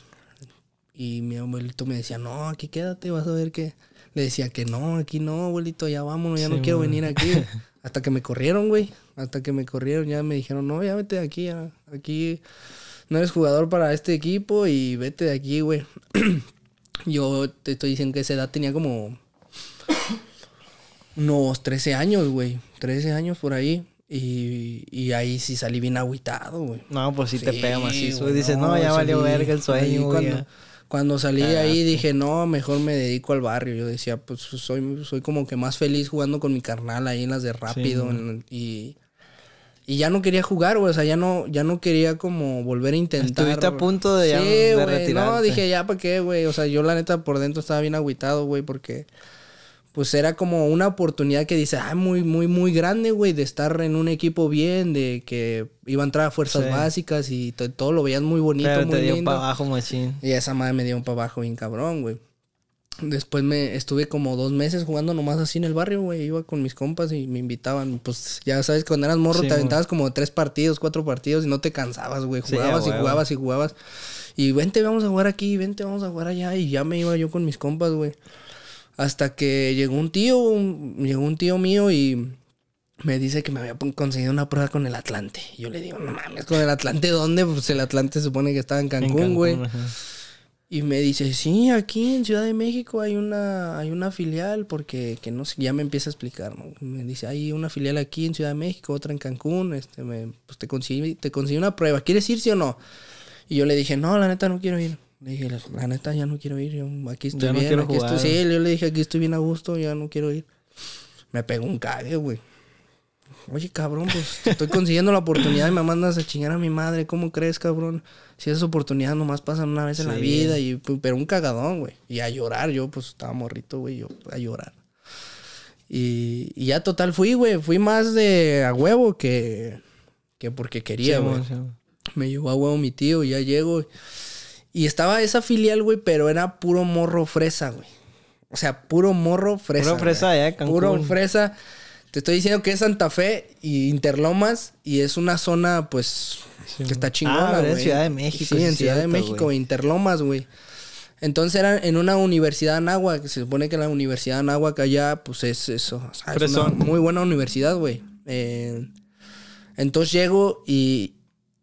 Y mi abuelito me decía, no, aquí quédate, vas a ver qué. Le decía que no, aquí no, abuelito, ya vámonos, ya no quiero venir aquí. Hasta que me corrieron, güey. Hasta que me corrieron, ya me dijeron, no, ya vete aquí, ya, aquí no eres jugador para este equipo y vete de aquí, güey. Yo te estoy diciendo que esa edad tenía como unos 13 años, güey. 13 años por ahí. Y, y, ahí sí salí bien agüitado, güey. No, pues sí, te pega macizo. Güey. Dices, no, ya valió verga el sueño, Cuando, salí ahí dije, no, mejor me dedico al barrio. Yo decía, pues soy, soy como que más feliz jugando con mi carnal ahí en las de rápido. y y ya no quería jugar, güey. O sea, ya no, ya no quería como volver a intentar. Estuviste a punto de, ya, No, dije, ya, ¿para qué, güey? O sea, yo la neta por dentro estaba bien agüitado, güey, porque pues era como una oportunidad que dice, ay, ah, muy, muy, muy grande, güey, de estar en un equipo bien, de que iba a entrar a fuerzas básicas y todo lo veías muy bonito, muy te dio lindo. abajo, Y esa madre me dio un para abajo bien cabrón, güey. Después me estuve como dos meses jugando nomás así en el barrio, güey. Iba con mis compas y me invitaban. Pues ya sabes, que cuando eras morro te aventabas como tres partidos, cuatro partidos y no te cansabas, güey. Jugabas y jugabas y jugabas. Y vente, vamos a jugar aquí, vente, vamos a jugar allá. Y ya me iba yo con mis compas, güey. Hasta que llegó un tío, llegó un tío mío y me dice que me había conseguido una prueba con el Atlante. yo le digo, no mames, ¿con el Atlante dónde? Pues el Atlante se supone que estaba en Cancún, güey. Y me dice, sí, aquí en Ciudad de México hay una, hay una filial, porque que no sé, ya me empieza a explicar, ¿no? Me dice, hay una filial aquí en Ciudad de México, otra en Cancún, este, me, pues te consigue, te consigue una prueba, ¿quieres ir sí o no? Y yo le dije, no, la neta no quiero ir. Le dije, la neta ya no quiero ir, yo aquí estoy bien, aquí estoy, sí, yo le dije, aquí estoy bien a gusto, ya no quiero ir. Me pegó un cague, güey oye, cabrón, pues te estoy consiguiendo la oportunidad y me mandas a chingar a mi madre. ¿Cómo crees, cabrón? Si esas oportunidades nomás pasan una vez en la vida, y, pues, pero un cagadón, güey. Y a llorar, yo pues estaba morrito, güey, yo a llorar. Y, ya total fui, güey. Fui más de a huevo que, porque quería, güey. Me llevó a huevo mi tío, ya llego. Y estaba esa filial, güey, pero era puro morro fresa, güey. O sea, puro morro fresa. Puro fresa, ya, Cancún. Puro fresa. Te estoy diciendo que es Santa Fe y Interlomas y es una zona, pues, que está ah, chingona, ah, en Ciudad de México. Sí, en Ciudad de México, Interlomas, güey. Entonces era en una universidad en agua... que se supone que la universidad en agua que allá, pues es eso. O sea, es una muy buena universidad, güey. Eh, entonces llego y,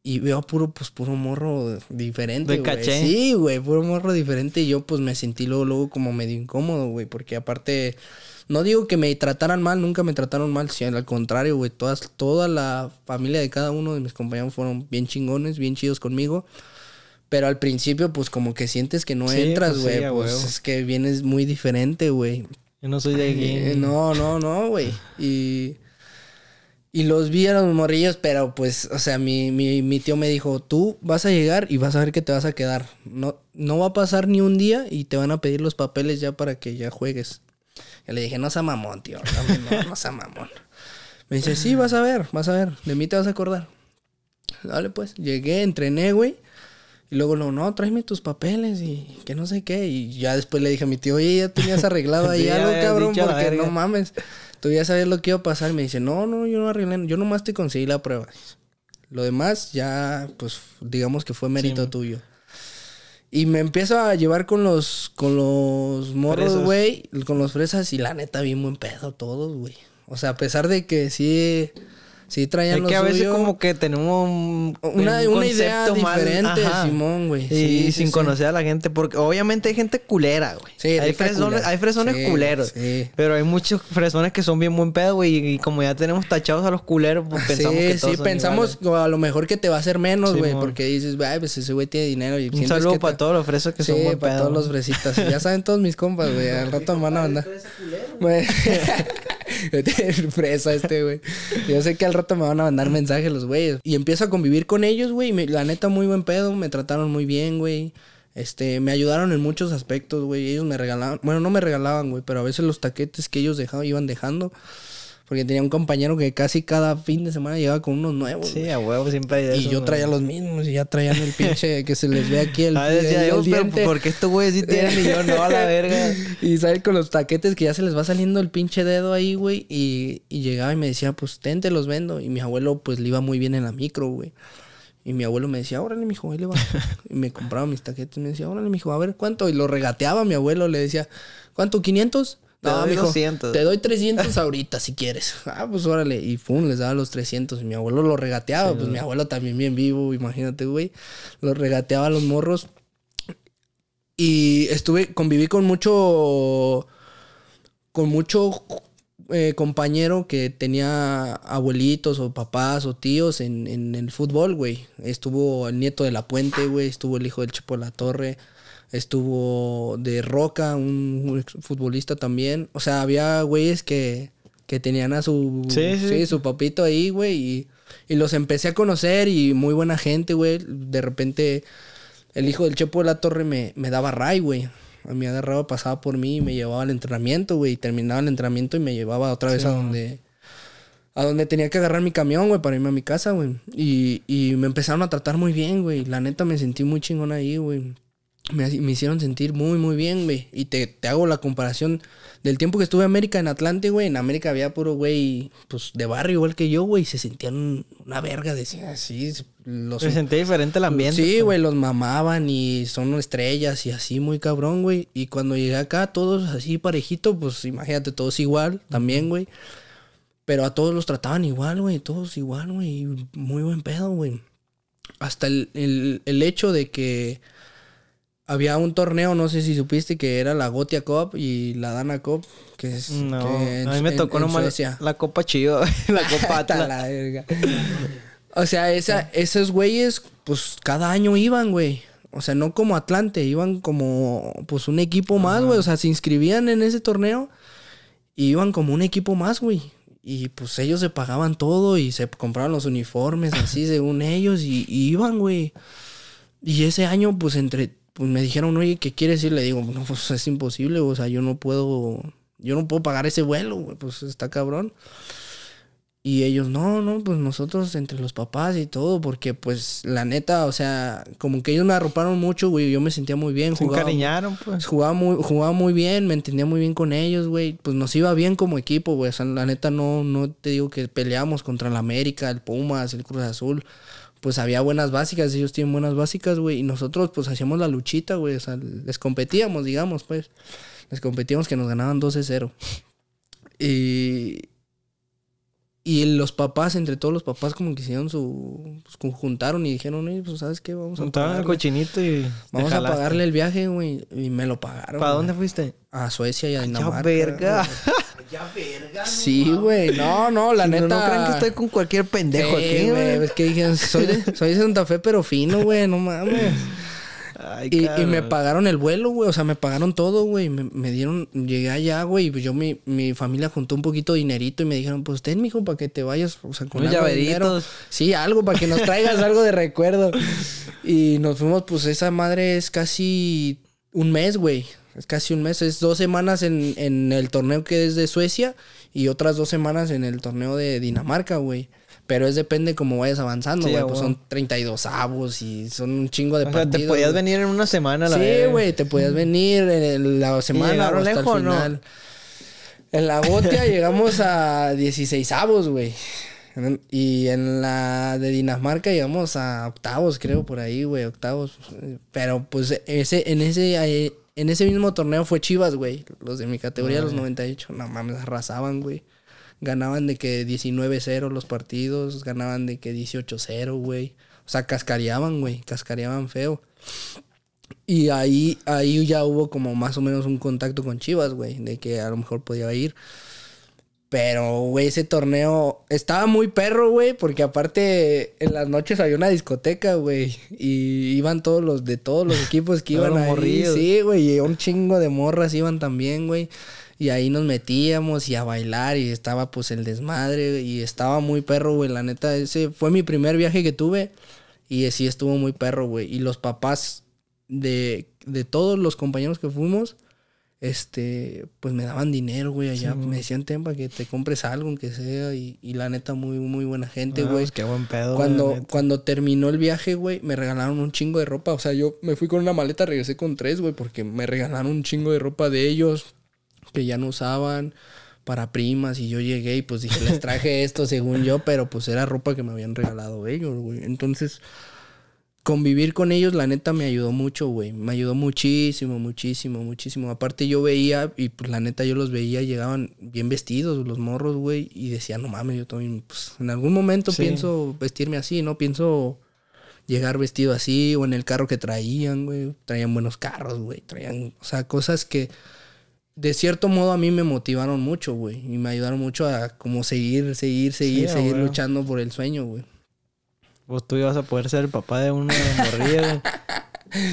y veo puro, pues, puro morro diferente, caché. Sí, güey, puro morro diferente. Y yo, pues, me sentí luego, luego como medio incómodo, güey. Porque aparte, no digo que me trataran mal, nunca me trataron mal. Si al contrario, güey, todas, toda la familia de cada uno de mis compañeros fueron bien chingones, bien chidos conmigo. Pero al principio, pues, como que sientes que no entras, pues, güey. pues, es que vienes muy diferente, güey. Yo no soy de aquí. Eh, no, no, no, güey. Y y los vi a los morrillos, pero pues, o sea, mi, mi, tío me dijo, tú vas a llegar y vas a ver que te vas a quedar. No, no va a pasar ni un día y te van a pedir los papeles ya para que ya juegues. Y le dije, no sea mamón, tío. No, no, mamón. Me dice, sí, vas a ver, vas a ver. De mí te vas a acordar. Dale, pues. Llegué, entrené, güey. Y luego, no, no, tráeme tus papeles y que no sé qué. Y ya después le dije a mi tío, oye, ya tenías arreglado ahí algo, cabrón, porque no mames tú ya sabías lo que iba a pasar. me dice, no, no, yo no arreglé, yo nomás te conseguí la prueba. Lo demás ya, pues, digamos que fue mérito tuyo. Y me empiezo a llevar con los, con los morros, güey, con los fresas. Y la neta, bien buen pedo todos, güey. O sea, a pesar de que sí... Sí, traían es que a veces como que tenemos un, una, una idea diferente, Simón, güey. Sí, y sin conocer a la gente, porque obviamente hay gente culera, güey. Sí, hay fresones, culeros. Pero hay muchos fresones que son bien buen pedo, güey. Y, como ya tenemos tachados a los culeros, pues pensamos que todos Sí, pensamos a lo mejor que te va a hacer menos, güey. Porque dices, ay, pues ese güey tiene dinero. Y un saludo para todos los fresos que son buen pedo. para todos los fresitas. ya saben todos mis compas, güey. Al rato me van a fresa este, güey. Yo sé que al rato me van a mandar mensajes los güeyes. Y empiezo a convivir con ellos, güey. La neta, muy buen pedo. Me trataron muy bien, güey. Este, me ayudaron en muchos aspectos, güey. Ellos me regalaban, bueno, no me regalaban, güey, pero a veces los taquetes que ellos dejaban, iban dejando, porque tenía un compañero que casi cada fin de semana llegaba con unos nuevos. Sí, a huevo, siempre hay Y yo traía los mismos y ya traían el pinche que se les ve aquí el. A ah, decía yo, porque estos güeyes sí tienen y yo no, a la verga. y sale con los taquetes que ya se les va saliendo el pinche dedo ahí, güey. Y, llegaba y me decía, pues tente los vendo. Y mi abuelo, pues le iba muy bien en la micro, güey. Y mi abuelo me decía, órale, mijo, ahí le va. y me compraba mis taquetes. Me decía, órale, hijo, a ver, ¿cuánto? Y lo regateaba mi abuelo. Le decía, ¿cuánto? ¿500? Te doy 300 ahorita si quieres. Ah, pues órale. Y pum, les daba los 300. Y mi abuelo lo regateaba. pues mi abuelo también bien vivo, imagínate, güey. Lo regateaba a los morros. Y estuve, conviví con mucho. Con mucho eh, compañero que tenía abuelitos o papás o tíos en, el fútbol, güey. Estuvo el nieto de la puente, güey. Estuvo el hijo del Chipo de la Torre estuvo de Roca, un futbolista también. O sea, había güeyes que, que tenían a su, su papito ahí, güey, y, y, los empecé a conocer y muy buena gente, güey. De repente, el hijo del Chepo de la Torre me, daba ray, güey. Me agarraba, pasaba por mí y me llevaba al entrenamiento, güey. Y terminaba el entrenamiento y me llevaba otra vez a donde... A donde tenía que agarrar mi camión, güey, para irme a mi casa, güey. Y, y me empezaron a tratar muy bien, güey. La neta me sentí muy chingón ahí, güey me, hicieron sentir muy, muy bien, güey. Y te, hago la comparación del tiempo que estuve en América, en Atlante, güey. En América había puro, güey, pues de barrio igual que yo, güey. Se sentían una verga, decían así. Los, se sentía diferente el ambiente. Sí, güey, los mamaban y son estrellas y así, muy cabrón, güey. Y cuando llegué acá, todos así parejito, pues imagínate, todos igual también, güey. Pero a todos los trataban igual, güey. Todos igual, güey. Muy buen pedo, güey. Hasta el hecho de que había un torneo, no sé si supiste, que era la Gotia Cup y la Dana Cup, que es... No, a mí me tocó nomás la Copa Chido, la Copa Atlas. O sea, esa, esos güeyes, pues cada año iban, güey. O sea, no como Atlante, iban como pues un equipo más, güey. O sea, se inscribían en ese torneo y iban como un equipo más, güey. Y pues ellos se pagaban todo y se compraban los uniformes así según ellos y iban, güey. Y ese año, pues entre pues me dijeron, oye, ¿qué quieres ir? Le digo, no, pues es imposible, o sea, yo no puedo, yo no puedo pagar ese vuelo, pues está cabrón. Y ellos, no, no, pues nosotros entre los papás y todo, porque pues la neta, o sea, como que ellos me arroparon mucho, güey, yo me sentía muy bien. Se encariñaron, pues. Jugaba muy, bien, me entendía muy bien con ellos, güey. Pues nos iba bien como equipo, güey. O sea, la neta no, no te digo que peleamos contra el América, el Pumas, el Cruz Azul pues había buenas básicas, ellos tienen buenas básicas, güey, y nosotros pues hacíamos la luchita, güey, o sea, les competíamos, digamos, pues, les competíamos que nos ganaban 12-0. Y, y los papás, entre todos los papás, como que hicieron su. Pues, juntaron y dijeron, no pues, ¿sabes qué? Vamos a. cochinito y. Vamos a pagarle el viaje, güey. Y me lo pagaron. ¿Para dónde fuiste? A Suecia y a Dinamarca. ¡Qué verga! Ya verga. Sí, güey. No, no, la neta. No, crean que estoy con cualquier pendejo aquí, güey. Es que dije, soy de, Santa Fe, pero fino, güey. No mames. Ay, y, y, me pagaron el vuelo, güey. O sea, me pagaron todo, güey. Me, dieron, llegué allá, güey. Y pues yo, mi, mi familia juntó un poquito de dinerito y me dijeron, pues ten, mijo, para que te vayas. O sea, con algo de Dinero. Sí, algo, para que nos traigas algo de recuerdo. Y nos fuimos, pues esa madre es casi un mes, güey es casi un mes, es dos semanas en, el torneo que es de Suecia y otras dos semanas en el torneo de Dinamarca, güey. Pero es depende cómo vayas avanzando, güey. pues son 32 avos y son un chingo de o partidos. te podías venir en una semana, la Sí, güey, te podías mm. venir en la semana hasta final. En la botia llegamos a 16 avos, güey. Y en la de Dinamarca llegamos a octavos, creo, por ahí, güey, octavos. Pero pues ese, en ese eh, en ese mismo torneo fue Chivas, güey. Los de mi categoría, los 98. No mames, arrasaban, güey. Ganaban de que 19-0 los partidos. Ganaban de que 18-0, güey. O sea, cascareaban, güey. Cascareaban feo. Y ahí, ahí ya hubo como más o menos un contacto con Chivas, güey. De que a lo mejor podía ir. Pero, güey, ese torneo estaba muy perro, güey, porque aparte en las noches había una discoteca, güey. Y iban todos los de todos los equipos que iban a Sí, güey, y un chingo de morras iban también, güey. Y ahí nos metíamos y a bailar y estaba pues el desmadre y estaba muy perro, güey. La neta, ese fue mi primer viaje que tuve y sí estuvo muy perro, güey. Y los papás de, de todos los compañeros que fuimos este, pues me daban dinero, güey, allá. me decían, tempa, que te compres algo, aunque sea. Y, la neta, muy, muy buena gente, ah, güey. Pues qué buen pedo, Cuando, güey, cuando terminó el viaje, güey, me regalaron un chingo de ropa. O sea, yo me fui con una maleta, regresé con tres, güey, porque me regalaron un chingo de ropa de ellos que ya no usaban para primas y yo llegué y pues dije, les traje esto según yo, pero pues era ropa que me habían regalado ellos, güey. Entonces, convivir con ellos, la neta, me ayudó mucho, güey. Me ayudó muchísimo, muchísimo, muchísimo. Aparte, yo veía, y pues la neta, yo los veía, llegaban bien vestidos, los morros, güey, y decía, no mames, yo también, pues en algún momento pienso vestirme así, ¿no? Pienso llegar vestido así, o en el carro que traían, güey. Traían buenos carros, güey. Traían, o sea, cosas que de cierto modo a mí me motivaron mucho, güey. Y me ayudaron mucho a como seguir, seguir, seguir, seguir luchando por el sueño, güey. Pues tú ibas a poder ser el papá de un morrilla,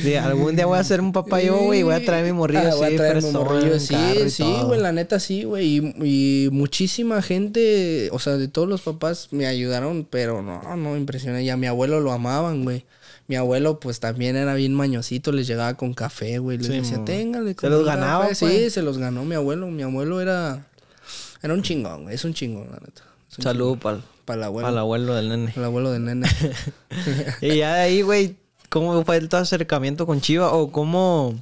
Sí, algún día voy a ser un papá yo, güey, voy a traer mi morrillo, ah, voy a traer mi morrillo, sí, sí, güey, la neta sí, güey, y, muchísima gente, o sea, de todos los papás me ayudaron, pero no, no, impresioné, ya mi abuelo lo amaban, güey. Mi abuelo, pues también era bien mañosito, les llegaba con café, güey. Les decía, téngale. Se los ganaba, güey Sí, pues. se los ganó mi abuelo. Mi abuelo era. Era un chingón, güey. Es un chingón, la neta. Saludo pal. Para el abuelo. Para abuelo del nene. Para el abuelo del nene. y ya de ahí, güey, ¿cómo fue tu acercamiento con Chivas? ¿O cómo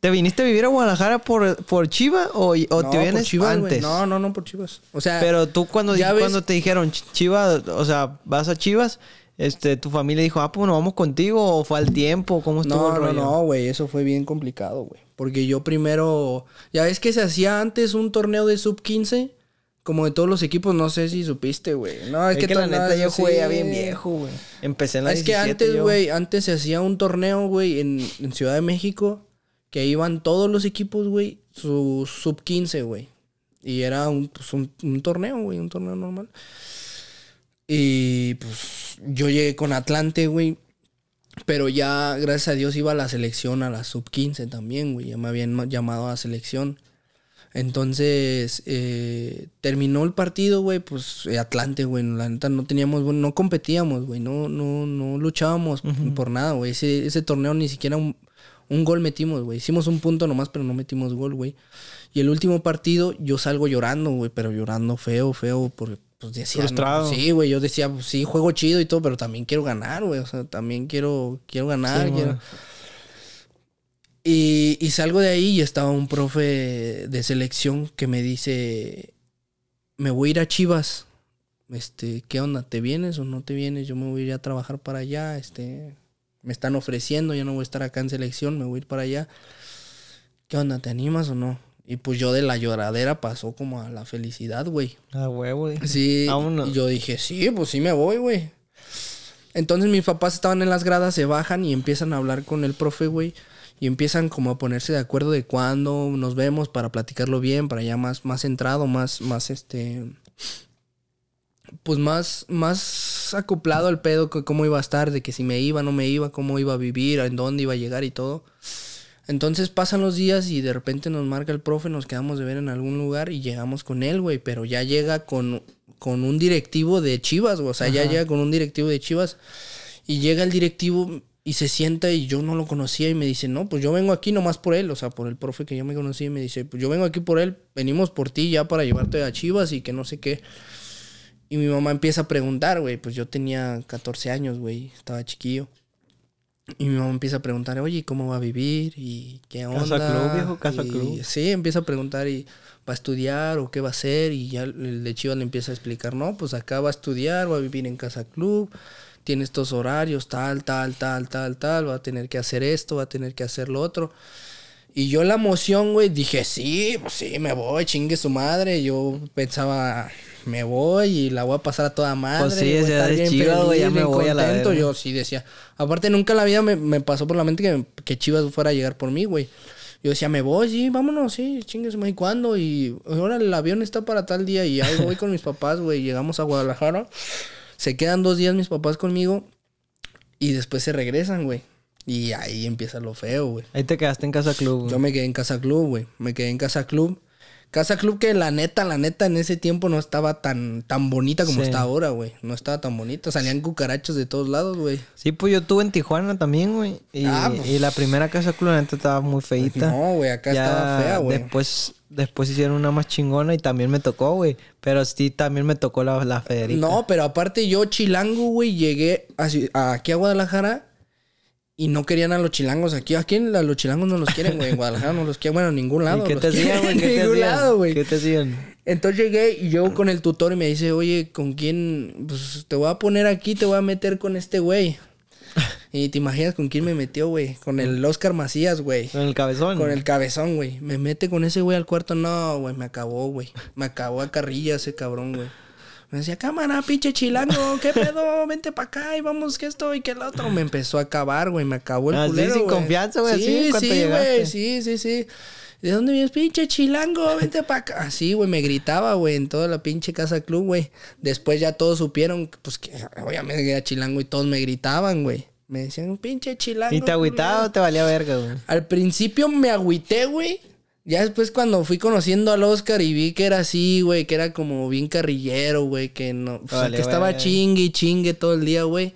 te viniste a vivir a Guadalajara por, por Chivas o, o te vienes Chivas, antes? No, no, no por Chivas. O sea, pero tú cuando, ya cuando te dijeron Chivas, o sea, vas a Chivas, este, tu familia dijo, ah, pues nos vamos contigo, o fue al tiempo, ¿cómo estuvo? el rollo? no, no, güey, eso fue bien complicado, güey. Porque yo primero, ya ves que se hacía antes un torneo de sub 15 como de todos los equipos, no sé si supiste, güey. No, es, que, la neta yo jugué ya bien viejo, güey. Empecé en la Es que antes, güey, antes se hacía un torneo, güey, en, Ciudad de México, que iban todos los equipos, güey, su sub 15, güey. Y era un, pues, un, torneo, güey, un torneo normal. Y pues yo llegué con Atlante, güey. Pero ya, gracias a Dios, iba a la selección, a la sub 15 también, güey. Ya me habían llamado a selección. Entonces, eh, terminó el partido, güey, pues eh, Atlante, güey, la neta no teníamos, no competíamos, güey, no, no, no luchábamos por nada, güey. Ese, ese torneo ni siquiera un, gol metimos, güey. Hicimos un punto nomás, pero no metimos gol, güey. Y el último partido yo salgo llorando, güey, pero llorando feo, feo, porque pues decía... sí, güey, yo decía, pues, sí, juego chido y todo, pero también quiero ganar, güey. O sea, también quiero, quiero ganar. quiero... Y, salgo de ahí y estaba un profe de selección que me dice, me voy a ir a Chivas. Este, ¿qué onda? ¿Te vienes o no te vienes? Yo me voy a ir a trabajar para allá. Este, me están ofreciendo, ya no voy a estar acá en selección, me voy a ir para allá. ¿Qué onda? ¿Te animas o no? Y pues yo de la lloradera pasó como a la felicidad, güey. A huevo, güey. Sí. Y yo dije, sí, pues sí me voy, güey. Entonces mis papás estaban en las gradas, se bajan y empiezan a hablar con el profe, güey y empiezan como a ponerse de acuerdo de cuándo nos vemos para platicarlo bien, para ya más, más centrado, más, más este, pues más, más acoplado al pedo, cómo iba a estar, de que si me iba, no me iba, cómo iba a vivir, en dónde iba a llegar y todo. Entonces pasan los días y de repente nos marca el profe, nos quedamos de ver en algún lugar y llegamos con él, güey, pero ya llega con, con un directivo de Chivas, o sea, ya llega con un directivo de Chivas y llega el directivo, y se sienta y yo no lo conocía y me dice, no, pues yo vengo aquí nomás por él, o sea, por el profe que yo me conocí y me dice, pues yo vengo aquí por él, venimos por ti ya para llevarte a Chivas y que no sé qué. Y mi mamá empieza a preguntar, güey, pues yo tenía 14 años, güey, estaba chiquillo. Y mi mamá empieza a preguntar, oye, ¿cómo va a vivir? ¿Y qué onda? Casa Club, viejo, Casa Club. Sí, empieza a preguntar, ¿y va a estudiar o qué va a hacer? Y ya el de Chivas le empieza a explicar, no, pues acá va a estudiar, va a vivir en Casa Club tiene estos horarios, tal, tal, tal, tal, tal, va a tener que hacer esto, va a tener que hacer lo otro. Y yo la emoción, güey, dije, sí, pues sí, me voy, chingue su madre. Yo pensaba, me voy y la voy a pasar a toda madre. Pues sí, ya de güey, ya me voy a la Yo sí decía. Aparte, nunca en la vida me, pasó por la mente que, Chivas fuera a llegar por mí, güey. Yo decía, me voy, sí, vámonos, sí, chingue su madre. ¿Y cuándo? Y ahora el avión está para tal día y ahí voy con mis papás, güey. Llegamos a Guadalajara. Se quedan dos días mis papás conmigo y después se regresan, güey. Y ahí empieza lo feo, güey. Ahí te quedaste en Casa Club. Güey. Yo me quedé en Casa Club, güey. Me quedé en Casa Club. Casa Club que la neta, la neta, en ese tiempo no estaba tan, tan bonita como está ahora, güey. No estaba tan bonita. Salían cucarachos de todos lados, güey. Sí, pues yo estuve en Tijuana también, güey. Y, ah, pues. la primera Casa Club, la neta, estaba muy feita. No, güey, acá estaba fea, güey. Después después hicieron una más chingona y también me tocó, güey. Pero sí, también me tocó la, la Federica. No, pero aparte yo, chilango, güey, llegué aquí a Guadalajara y no querían a los chilangos aquí. Aquí a los chilangos no los quieren, güey. En Guadalajara no los quieren. Bueno, en ningún lado. ¿Y qué te güey? ¿Qué, ningún te lado, ¿Qué Entonces llegué y yo con el tutor y me dice, oye, ¿con quién? Pues te voy a poner aquí, te voy a meter con este güey. Y te imaginas con quién me metió, güey. Con el Oscar Macías, güey. Con el cabezón. Con el cabezón, güey. Me mete con ese güey al cuarto. No, güey, me acabó, güey. Me acabó a carrilla ese cabrón, güey. Me decía, cámara, pinche chilango, ¿qué pedo? Vente para acá y vamos, que esto y que el otro. Me empezó a acabar, güey, me acabó el así, ah, sin confianza, güey, sí, sí, güey, sí, sí, sí. ¿De dónde vienes, pinche chilango? Vente para acá. Así, güey, me gritaba, güey, en toda la pinche casa club, güey. Después ya todos supieron, pues, que obviamente era chilango y todos me gritaban, güey. Me decían, un pinche chilango. ¿Y te agüitaba o te valía verga, güey? Al principio me agüité, güey. Ya después cuando fui conociendo al Oscar y vi que era así, güey, que era como bien carrillero, güey, que no, o que estaba chingue y chingue todo el día, güey.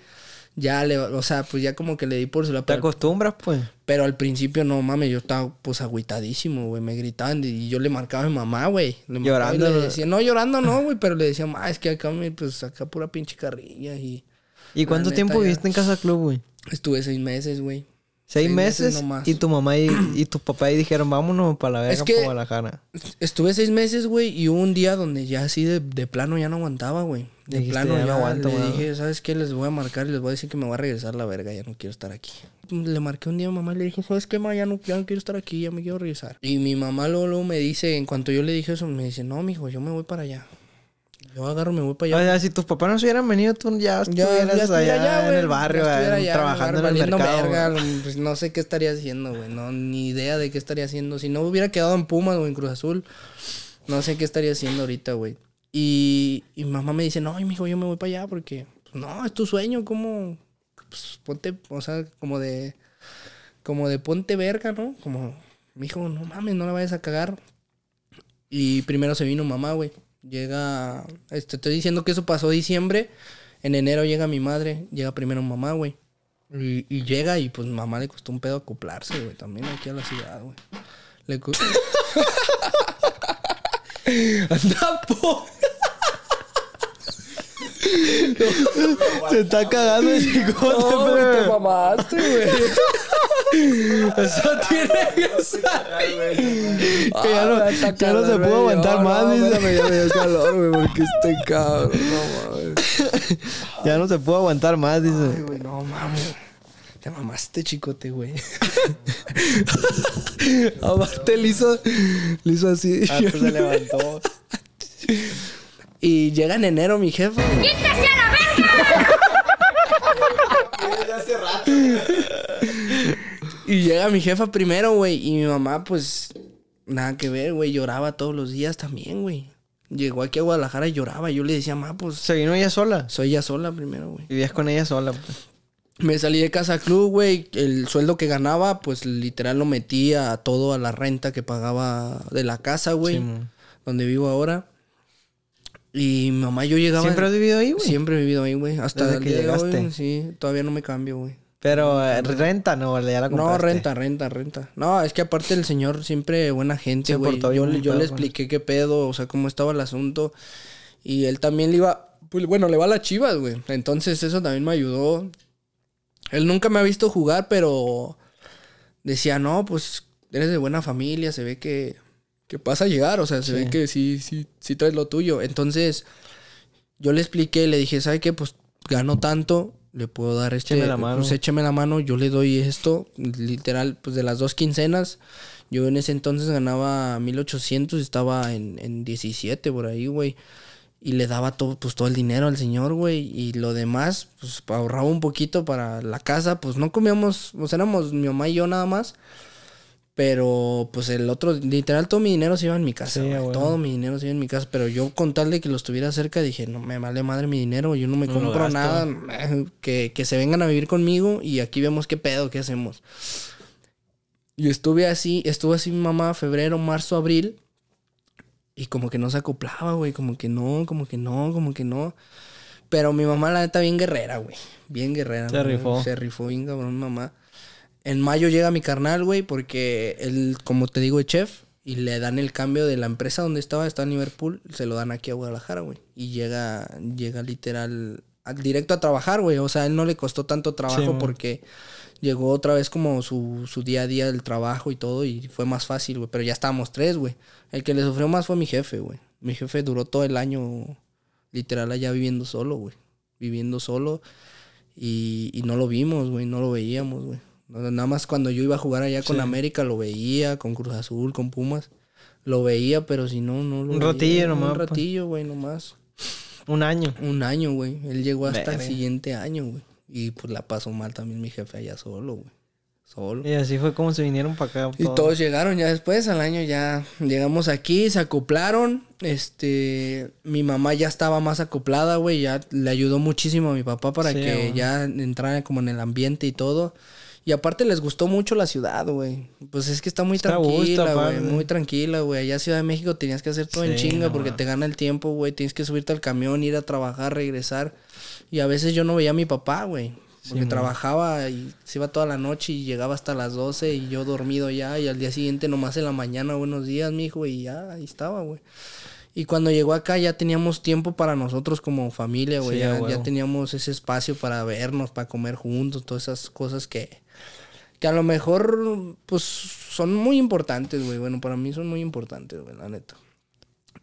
Ya le, o sea, pues ya como que le di por su la ¿Te acostumbras, pues? Pero al principio, no mames, yo estaba pues agüitadísimo, güey, me gritaban y yo le marcaba a mi mamá, güey. Llorando. Y le decía, no, llorando no, güey, pero le decía, ma, es que acá, me pues acá pura pinche carrilla y ¿Y cuánto tiempo viviste en Casa Club, güey? Estuve seis meses, güey. Seis, meses, y tu mamá y, tu papá y dijeron, vámonos para la verga, es Guadalajara. Estuve seis meses, güey, y hubo un día donde ya así de, plano ya no aguantaba, güey. De plano ya, no aguanto, le dije, ¿sabes qué? Les voy a marcar y les voy a decir que me voy a regresar la verga, ya no quiero estar aquí. Le marqué un día a mamá y le dije, ¿sabes qué, mamá? Ya no, quiero estar aquí, ya me quiero regresar. Y mi mamá luego, me dice, en cuanto yo le dije eso, me dice, no, mijo, yo me voy para allá. Yo agarro, me voy para allá. O sea, si tus papás no se hubieran venido, tú ya estuvieras allá, en el barrio, trabajando en el mercado. Pues, no sé qué estaría haciendo, güey. No, ni idea de qué estaría haciendo. Si no hubiera quedado en Pumas o en Cruz Azul, no sé qué estaría haciendo ahorita, güey. Y, mamá me dice, no, mijo, yo me voy para allá porque... Pues, no, es tu sueño, como... Pues, ponte, o sea, como de... Como de ponte verga, ¿no? Como... Mijo, no mames, no la vayas a cagar. Y primero se vino mamá, güey. Llega, este, estoy diciendo que eso pasó diciembre. En enero llega mi madre, llega primero mamá, güey. Y, llega y pues mamá le costó un pedo acoplarse, güey, también aquí a la ciudad, güey. Le costó... Anda, po. Se está cagando el psicote, pero te mamaste, güey. Eso ah, tiene que ser Que ya no, este ya no se pudo aguantar más. Dice, ya cabrón, no mames. Ya no se pudo aguantar más, dice. no mames. Te mamaste, chicote, güey. Aparte, le hizo, así. Ah, pues se levantó. Y llega en enero mi jefe. ¡Quítese a la verga! hace rato. Y llega mi jefa primero, güey. Y mi mamá, pues, nada que ver, güey. Lloraba todos los días también, güey. Llegó aquí a Guadalajara y lloraba. Yo le decía, mamá, pues. ¿Se vino ella sola? Soy ella sola primero, güey. ¿Vivías con ella sola? Pues? Me salí de casa club, güey. El sueldo que ganaba, pues literal lo metía a todo a la renta que pagaba de la casa, güey. donde vivo ahora. Y mamá, yo llegaba. ¿Siempre has vivido ahí, güey? Siempre he vivido ahí, güey. Hasta que llegaste. sí, todavía no me cambio, güey. Pero eh, renta, no, No, renta, renta, renta. No, es que aparte el señor siempre buena gente, güey. Yo, le expliqué qué pedo, o sea, cómo estaba el asunto. Y él también le iba, pues bueno, le va a las chivas, güey. Entonces eso también me ayudó. Él nunca me ha visto jugar, pero decía, no, pues eres de buena familia, se ve que, que pasa a llegar, o sea, se ve que sí, sí, sí traes lo tuyo. Entonces yo le expliqué, le dije, ¿sabe qué? Pues gano tanto, le puedo dar este, la mano. pues écheme la mano, yo le doy esto, literal, pues de las dos quincenas, yo en ese entonces ganaba 1800, estaba en, en 17 por ahí, güey. Y le daba todo, pues todo el dinero al señor, güey. Y lo demás, pues ahorraba un poquito para la casa. Pues no comíamos, no pues, éramos mi mamá y yo nada más. Pero pues el otro, literal, todo mi dinero se iba en mi casa. Todo mi dinero se iba en mi casa. Pero yo con tal de que lo estuviera cerca dije, no me vale madre mi dinero, yo no me compro nada. Que, que, se vengan a vivir conmigo y aquí vemos qué pedo, qué hacemos. Y estuve así, estuve así mi mamá febrero, marzo, abril. Y como que no se acoplaba, güey. Como que no, como que no, como que no. Pero mi mamá, la neta, bien guerrera, güey. Bien guerrera. Se rifó. Se rifó bien cabrón, mamá en mayo llega mi carnal, güey, porque él, como te digo, es chef. Y le dan el cambio de la empresa donde estaba, estaba en Liverpool, se lo dan aquí a Guadalajara, güey. Y llega, llega literal directo a trabajar, güey. O sea, él no le costó tanto trabajo porque llegó otra vez como su, su día a día del trabajo y todo y fue más fácil, güey. Pero ya estábamos tres, güey. El que le sufrió más fue mi jefe, güey. Mi jefe duró todo el año literal allá viviendo solo, güey. Viviendo solo y, y no lo vimos, güey. No lo veíamos, güey. Nada más cuando yo iba a jugar allá con América lo veía, con Cruz Azul, con Pumas. Lo veía, pero si no, no lo Un ratillo nomás. Un pues. ratillo, güey, nomás. Un año. Un año, güey. Él llegó hasta el siguiente año, güey. Y pues la pasó mal también mi jefe allá solo, güey. Solo. Y así fue como se vinieron para acá. Y todos. llegaron ya después, al año ya llegamos aquí, se acoplaron. Este, mi mamá ya estaba más acoplada, güey. Ya le ayudó muchísimo a mi papá para que ya entrara como en el ambiente y todo. Y aparte les gustó mucho la ciudad, güey. Pues es que está muy tranquila, güey. Muy tranquila, güey. Allá Ciudad de México tenías que hacer todo en chinga porque te gana el tiempo, güey. Tienes que subirte al camión, ir a trabajar, regresar. Y a veces yo no veía a mi papá, güey. Porque trabajaba y se iba toda la noche y llegaba hasta las 12 y yo dormido ya. Y al día siguiente nomás en la mañana, buenos días, mi hijo, Y ya, ahí estaba, güey. Y cuando llegó acá ya teníamos tiempo para nosotros como familia, güey. ya, teníamos ese espacio para vernos, para comer juntos, todas esas cosas que, que a lo mejor, pues, son muy importantes, güey. Bueno, para mí son muy importantes, güey, la neta.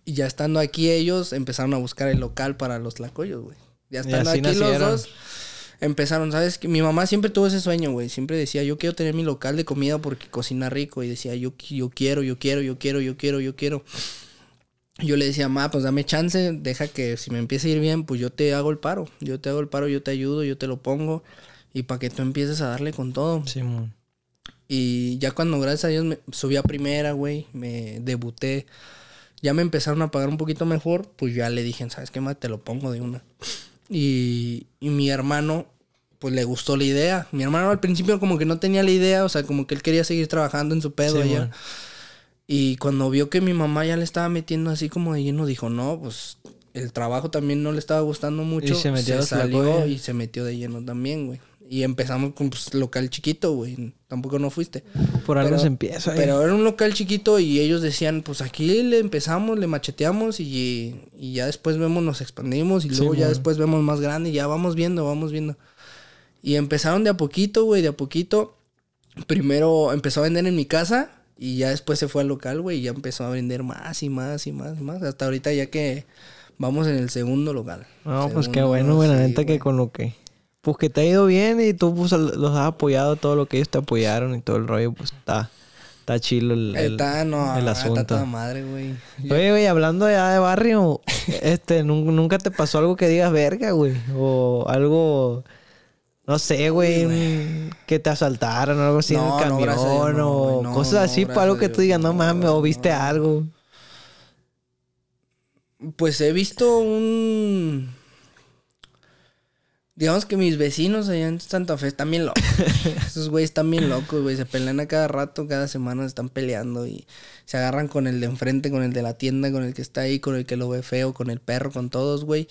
Y ya estando aquí ellos, empezaron a buscar el local para los tlacoyos, güey. Ya estando aquí los dos, empezaron, ¿sabes? Que mi mamá siempre tuvo ese sueño, güey. Siempre decía, yo quiero tener mi local de comida porque cocina rico. Y decía, yo, quiero, yo quiero, yo quiero, yo quiero, yo quiero. Yo le decía, ma, pues dame chance, deja que si me empieza a ir bien, pues yo te hago el paro. Yo te hago el paro, yo te ayudo, yo te lo pongo y para que tú empieces a darle con todo. Sí, Y ya cuando, gracias a Dios, me subí a primera, güey, me debuté, ya me empezaron a pagar un poquito mejor, pues ya le dije, ¿sabes qué, más Te lo pongo de una. Y, mi hermano, pues le gustó la idea. Mi hermano al principio como que no tenía la idea, o sea, como que él quería seguir trabajando en su pedo ya. Y cuando vio que mi mamá ya le estaba metiendo así como de lleno, dijo, no, pues el trabajo también no le estaba gustando mucho. Y se metió salió y se metió de lleno también, güey. Y empezamos con pues, local chiquito, güey. Tampoco no fuiste. Por algo se empieza. Pero eh. era un local chiquito y ellos decían, pues aquí le empezamos, le macheteamos y, y ya después vemos, nos expandimos y luego ya después vemos más grande y ya vamos viendo, vamos viendo. Y empezaron de a poquito, güey, de a poquito. Primero empezó a vender en mi casa y ya después se fue al local, güey, y ya empezó a vender más y más y más y más. Hasta ahorita ya que vamos en el segundo local. No, pues qué bueno, güey, la neta que con lo que pues que te ha ido bien y tú pues, los has apoyado, todo lo que ellos te apoyaron y todo el rollo, pues está. Está chido el, el, ah, asunto. Está toda madre, güey. Oye, güey, hablando ya de barrio, este, nunca te pasó algo que digas verga, güey. O algo, no sé, güey, que te asaltaron o algo así en el camión o cosas así, para algo que tú digas, no mames, o viste algo. Pues he visto un Digamos que mis vecinos allá en Santa Fe están bien locos. Esos güeyes están bien locos, güey. Se pelean a cada rato, cada semana se están peleando y se agarran con el de enfrente, con el de la tienda, con el que está ahí, con el que lo ve feo, con el perro, con todos, güey.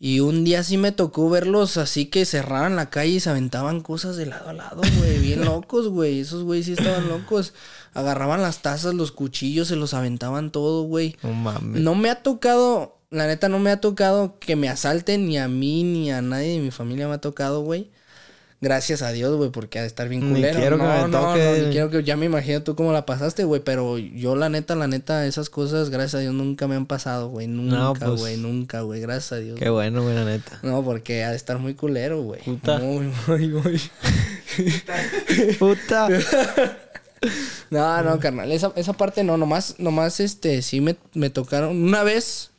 Y un día sí me tocó verlos así que cerraban la calle y se aventaban cosas de lado a lado, güey. Bien locos, güey. Esos güeyes sí estaban locos. Agarraban las tazas, los cuchillos, se los aventaban todo, güey. No mames. No me ha tocado la neta no me ha tocado que me asalten ni a mí ni a nadie de mi familia me ha tocado, güey. Gracias a Dios, güey, porque ha de estar bien culero. Ni quiero no, que me no, toque. No, quiero que ya me imagino tú cómo la pasaste, güey, pero yo la neta, la neta esas cosas gracias a Dios nunca me han pasado, güey, nunca, pues. güey, nunca, güey, gracias a Dios. Qué bueno, güey, la neta. No, porque ha de estar muy culero, güey. Puta. Muy, muy, muy. Puta. no, no, carnal, esa, esa parte no, nomás nomás este sí me, me tocaron una vez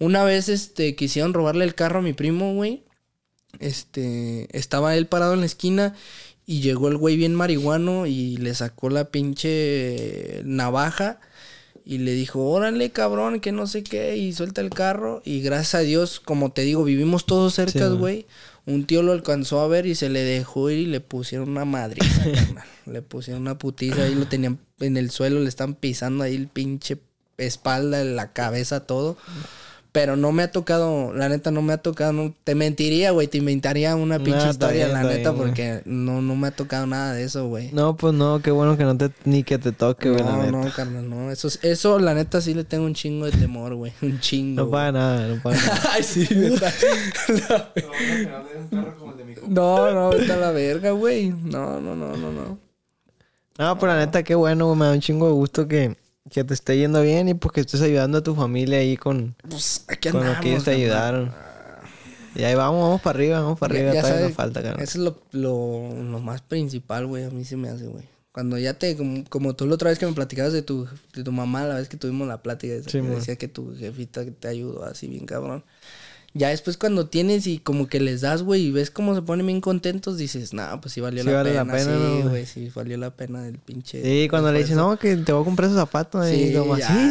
una vez, este, quisieron robarle el carro a mi primo, güey. Este, estaba él parado en la esquina y llegó el güey bien marihuano y le sacó la pinche navaja y le dijo, órale, cabrón, que no sé qué, y suelta el carro. Y gracias a Dios, como te digo, vivimos todos cerca, güey. un tío lo alcanzó a ver y se le dejó ir y le pusieron una madriza, Le pusieron una putiza y lo tenían en el suelo, le están pisando ahí el pinche espalda, la cabeza, todo. Pero no me ha tocado, la neta, no me ha tocado. te mentiría, güey. Te inventaría una pinche historia, la neta, porque no, no me ha tocado nada de eso, güey. No, pues no, qué bueno que no te, ni que te toque, güey. No, la neta. no, carnal, no. Eso, eso, la neta, sí le tengo un chingo de temor, güey. Un chingo. No para nada, no para nada. Ay, sí, neta. no, no, está la verga, güey. No, no, no, no, no. No, pero la neta, qué bueno, güey. Me da un chingo de gusto que que te esté yendo bien y porque pues estés ayudando a tu familia ahí con, pues, aquí con lo que ellos te ayudaron. Y ahí vamos, vamos para arriba, vamos para arriba, ya, falta, Eso es lo, lo, más principal, güey, a mí se me hace, güey. Cuando ya te, como, tú la otra vez que me platicabas de tu, de tu mamá, la vez que tuvimos la plática, esa, que decía que tu jefita te ayudó así bien cabrón. Ya después cuando tienes y como que les das, güey, y ves cómo se ponen bien contentos, dices, nah, pues sí valió sí, la, vale pena, la, pena, Sí, güey, sí valió la pena del pinche. Sí, cuando le dicen, no, que te voy a comprar esos zapatos. Sí, y como así.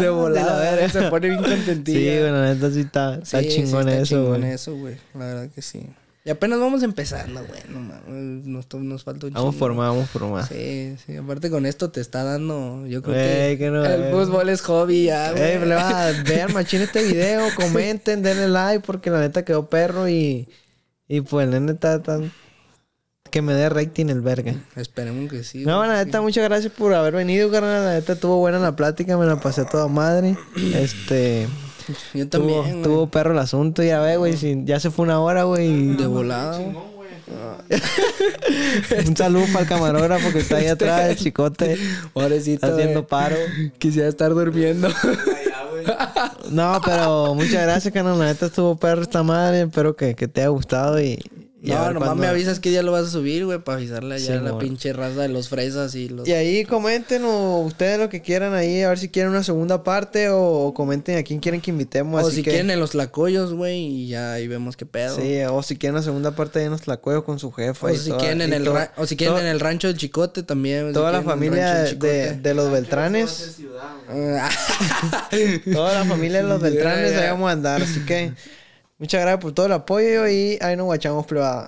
de volada, A ver, se pone bien contentito. Sí, bueno, entonces sí está, está sí, chingón sí está eso, güey. eso, güey. La verdad que sí. Y apenas vamos empezando, güey. No nos, nos falta un Vamos por más, vamos por Sí, sí. Aparte con esto te está dando, yo creo que, el fútbol es hobby ya, güey. vean machín este video, comenten, denle like porque la neta quedó perro y... Y pues la neta tan... Que me dé rating el verga. Esperemos que sí. No, la neta, muchas gracias por haber venido, carnal. La neta estuvo buena la plática, me la pasé toda madre. Este... Yo también. Tuvo, perro el asunto, ya ve, güey. ya se fue una hora, güey. De ah, volado ah. Un saludo para el camarógrafo que está ahí este atrás, el chicote. Pobrecito. Está haciendo paro. Quisiera estar durmiendo. no, pero muchas gracias, canal. La neta estuvo perro esta madre. Espero que te haya gustado y no, nomás me avisas qué día lo vas a subir, güey, para avisarle allá la pinche raza de los fresas y los... Y ahí comenten o ustedes lo que quieran ahí, a ver si quieren una segunda parte o comenten a quién quieren que invitemos. O si quieren en los tlacoyos, güey, y ya ahí vemos qué pedo. Sí, o si quieren una segunda parte de en los tlacoyos con su jefe. O, si, quieren en el o si quieren en el rancho del Chicote también. Toda la familia de, de, los Beltranes. Ah. toda la familia de los Beltranes, ahí vamos a andar, así que... Muchas gracias por todo el apoyo y ahí nos guachamos, prueba.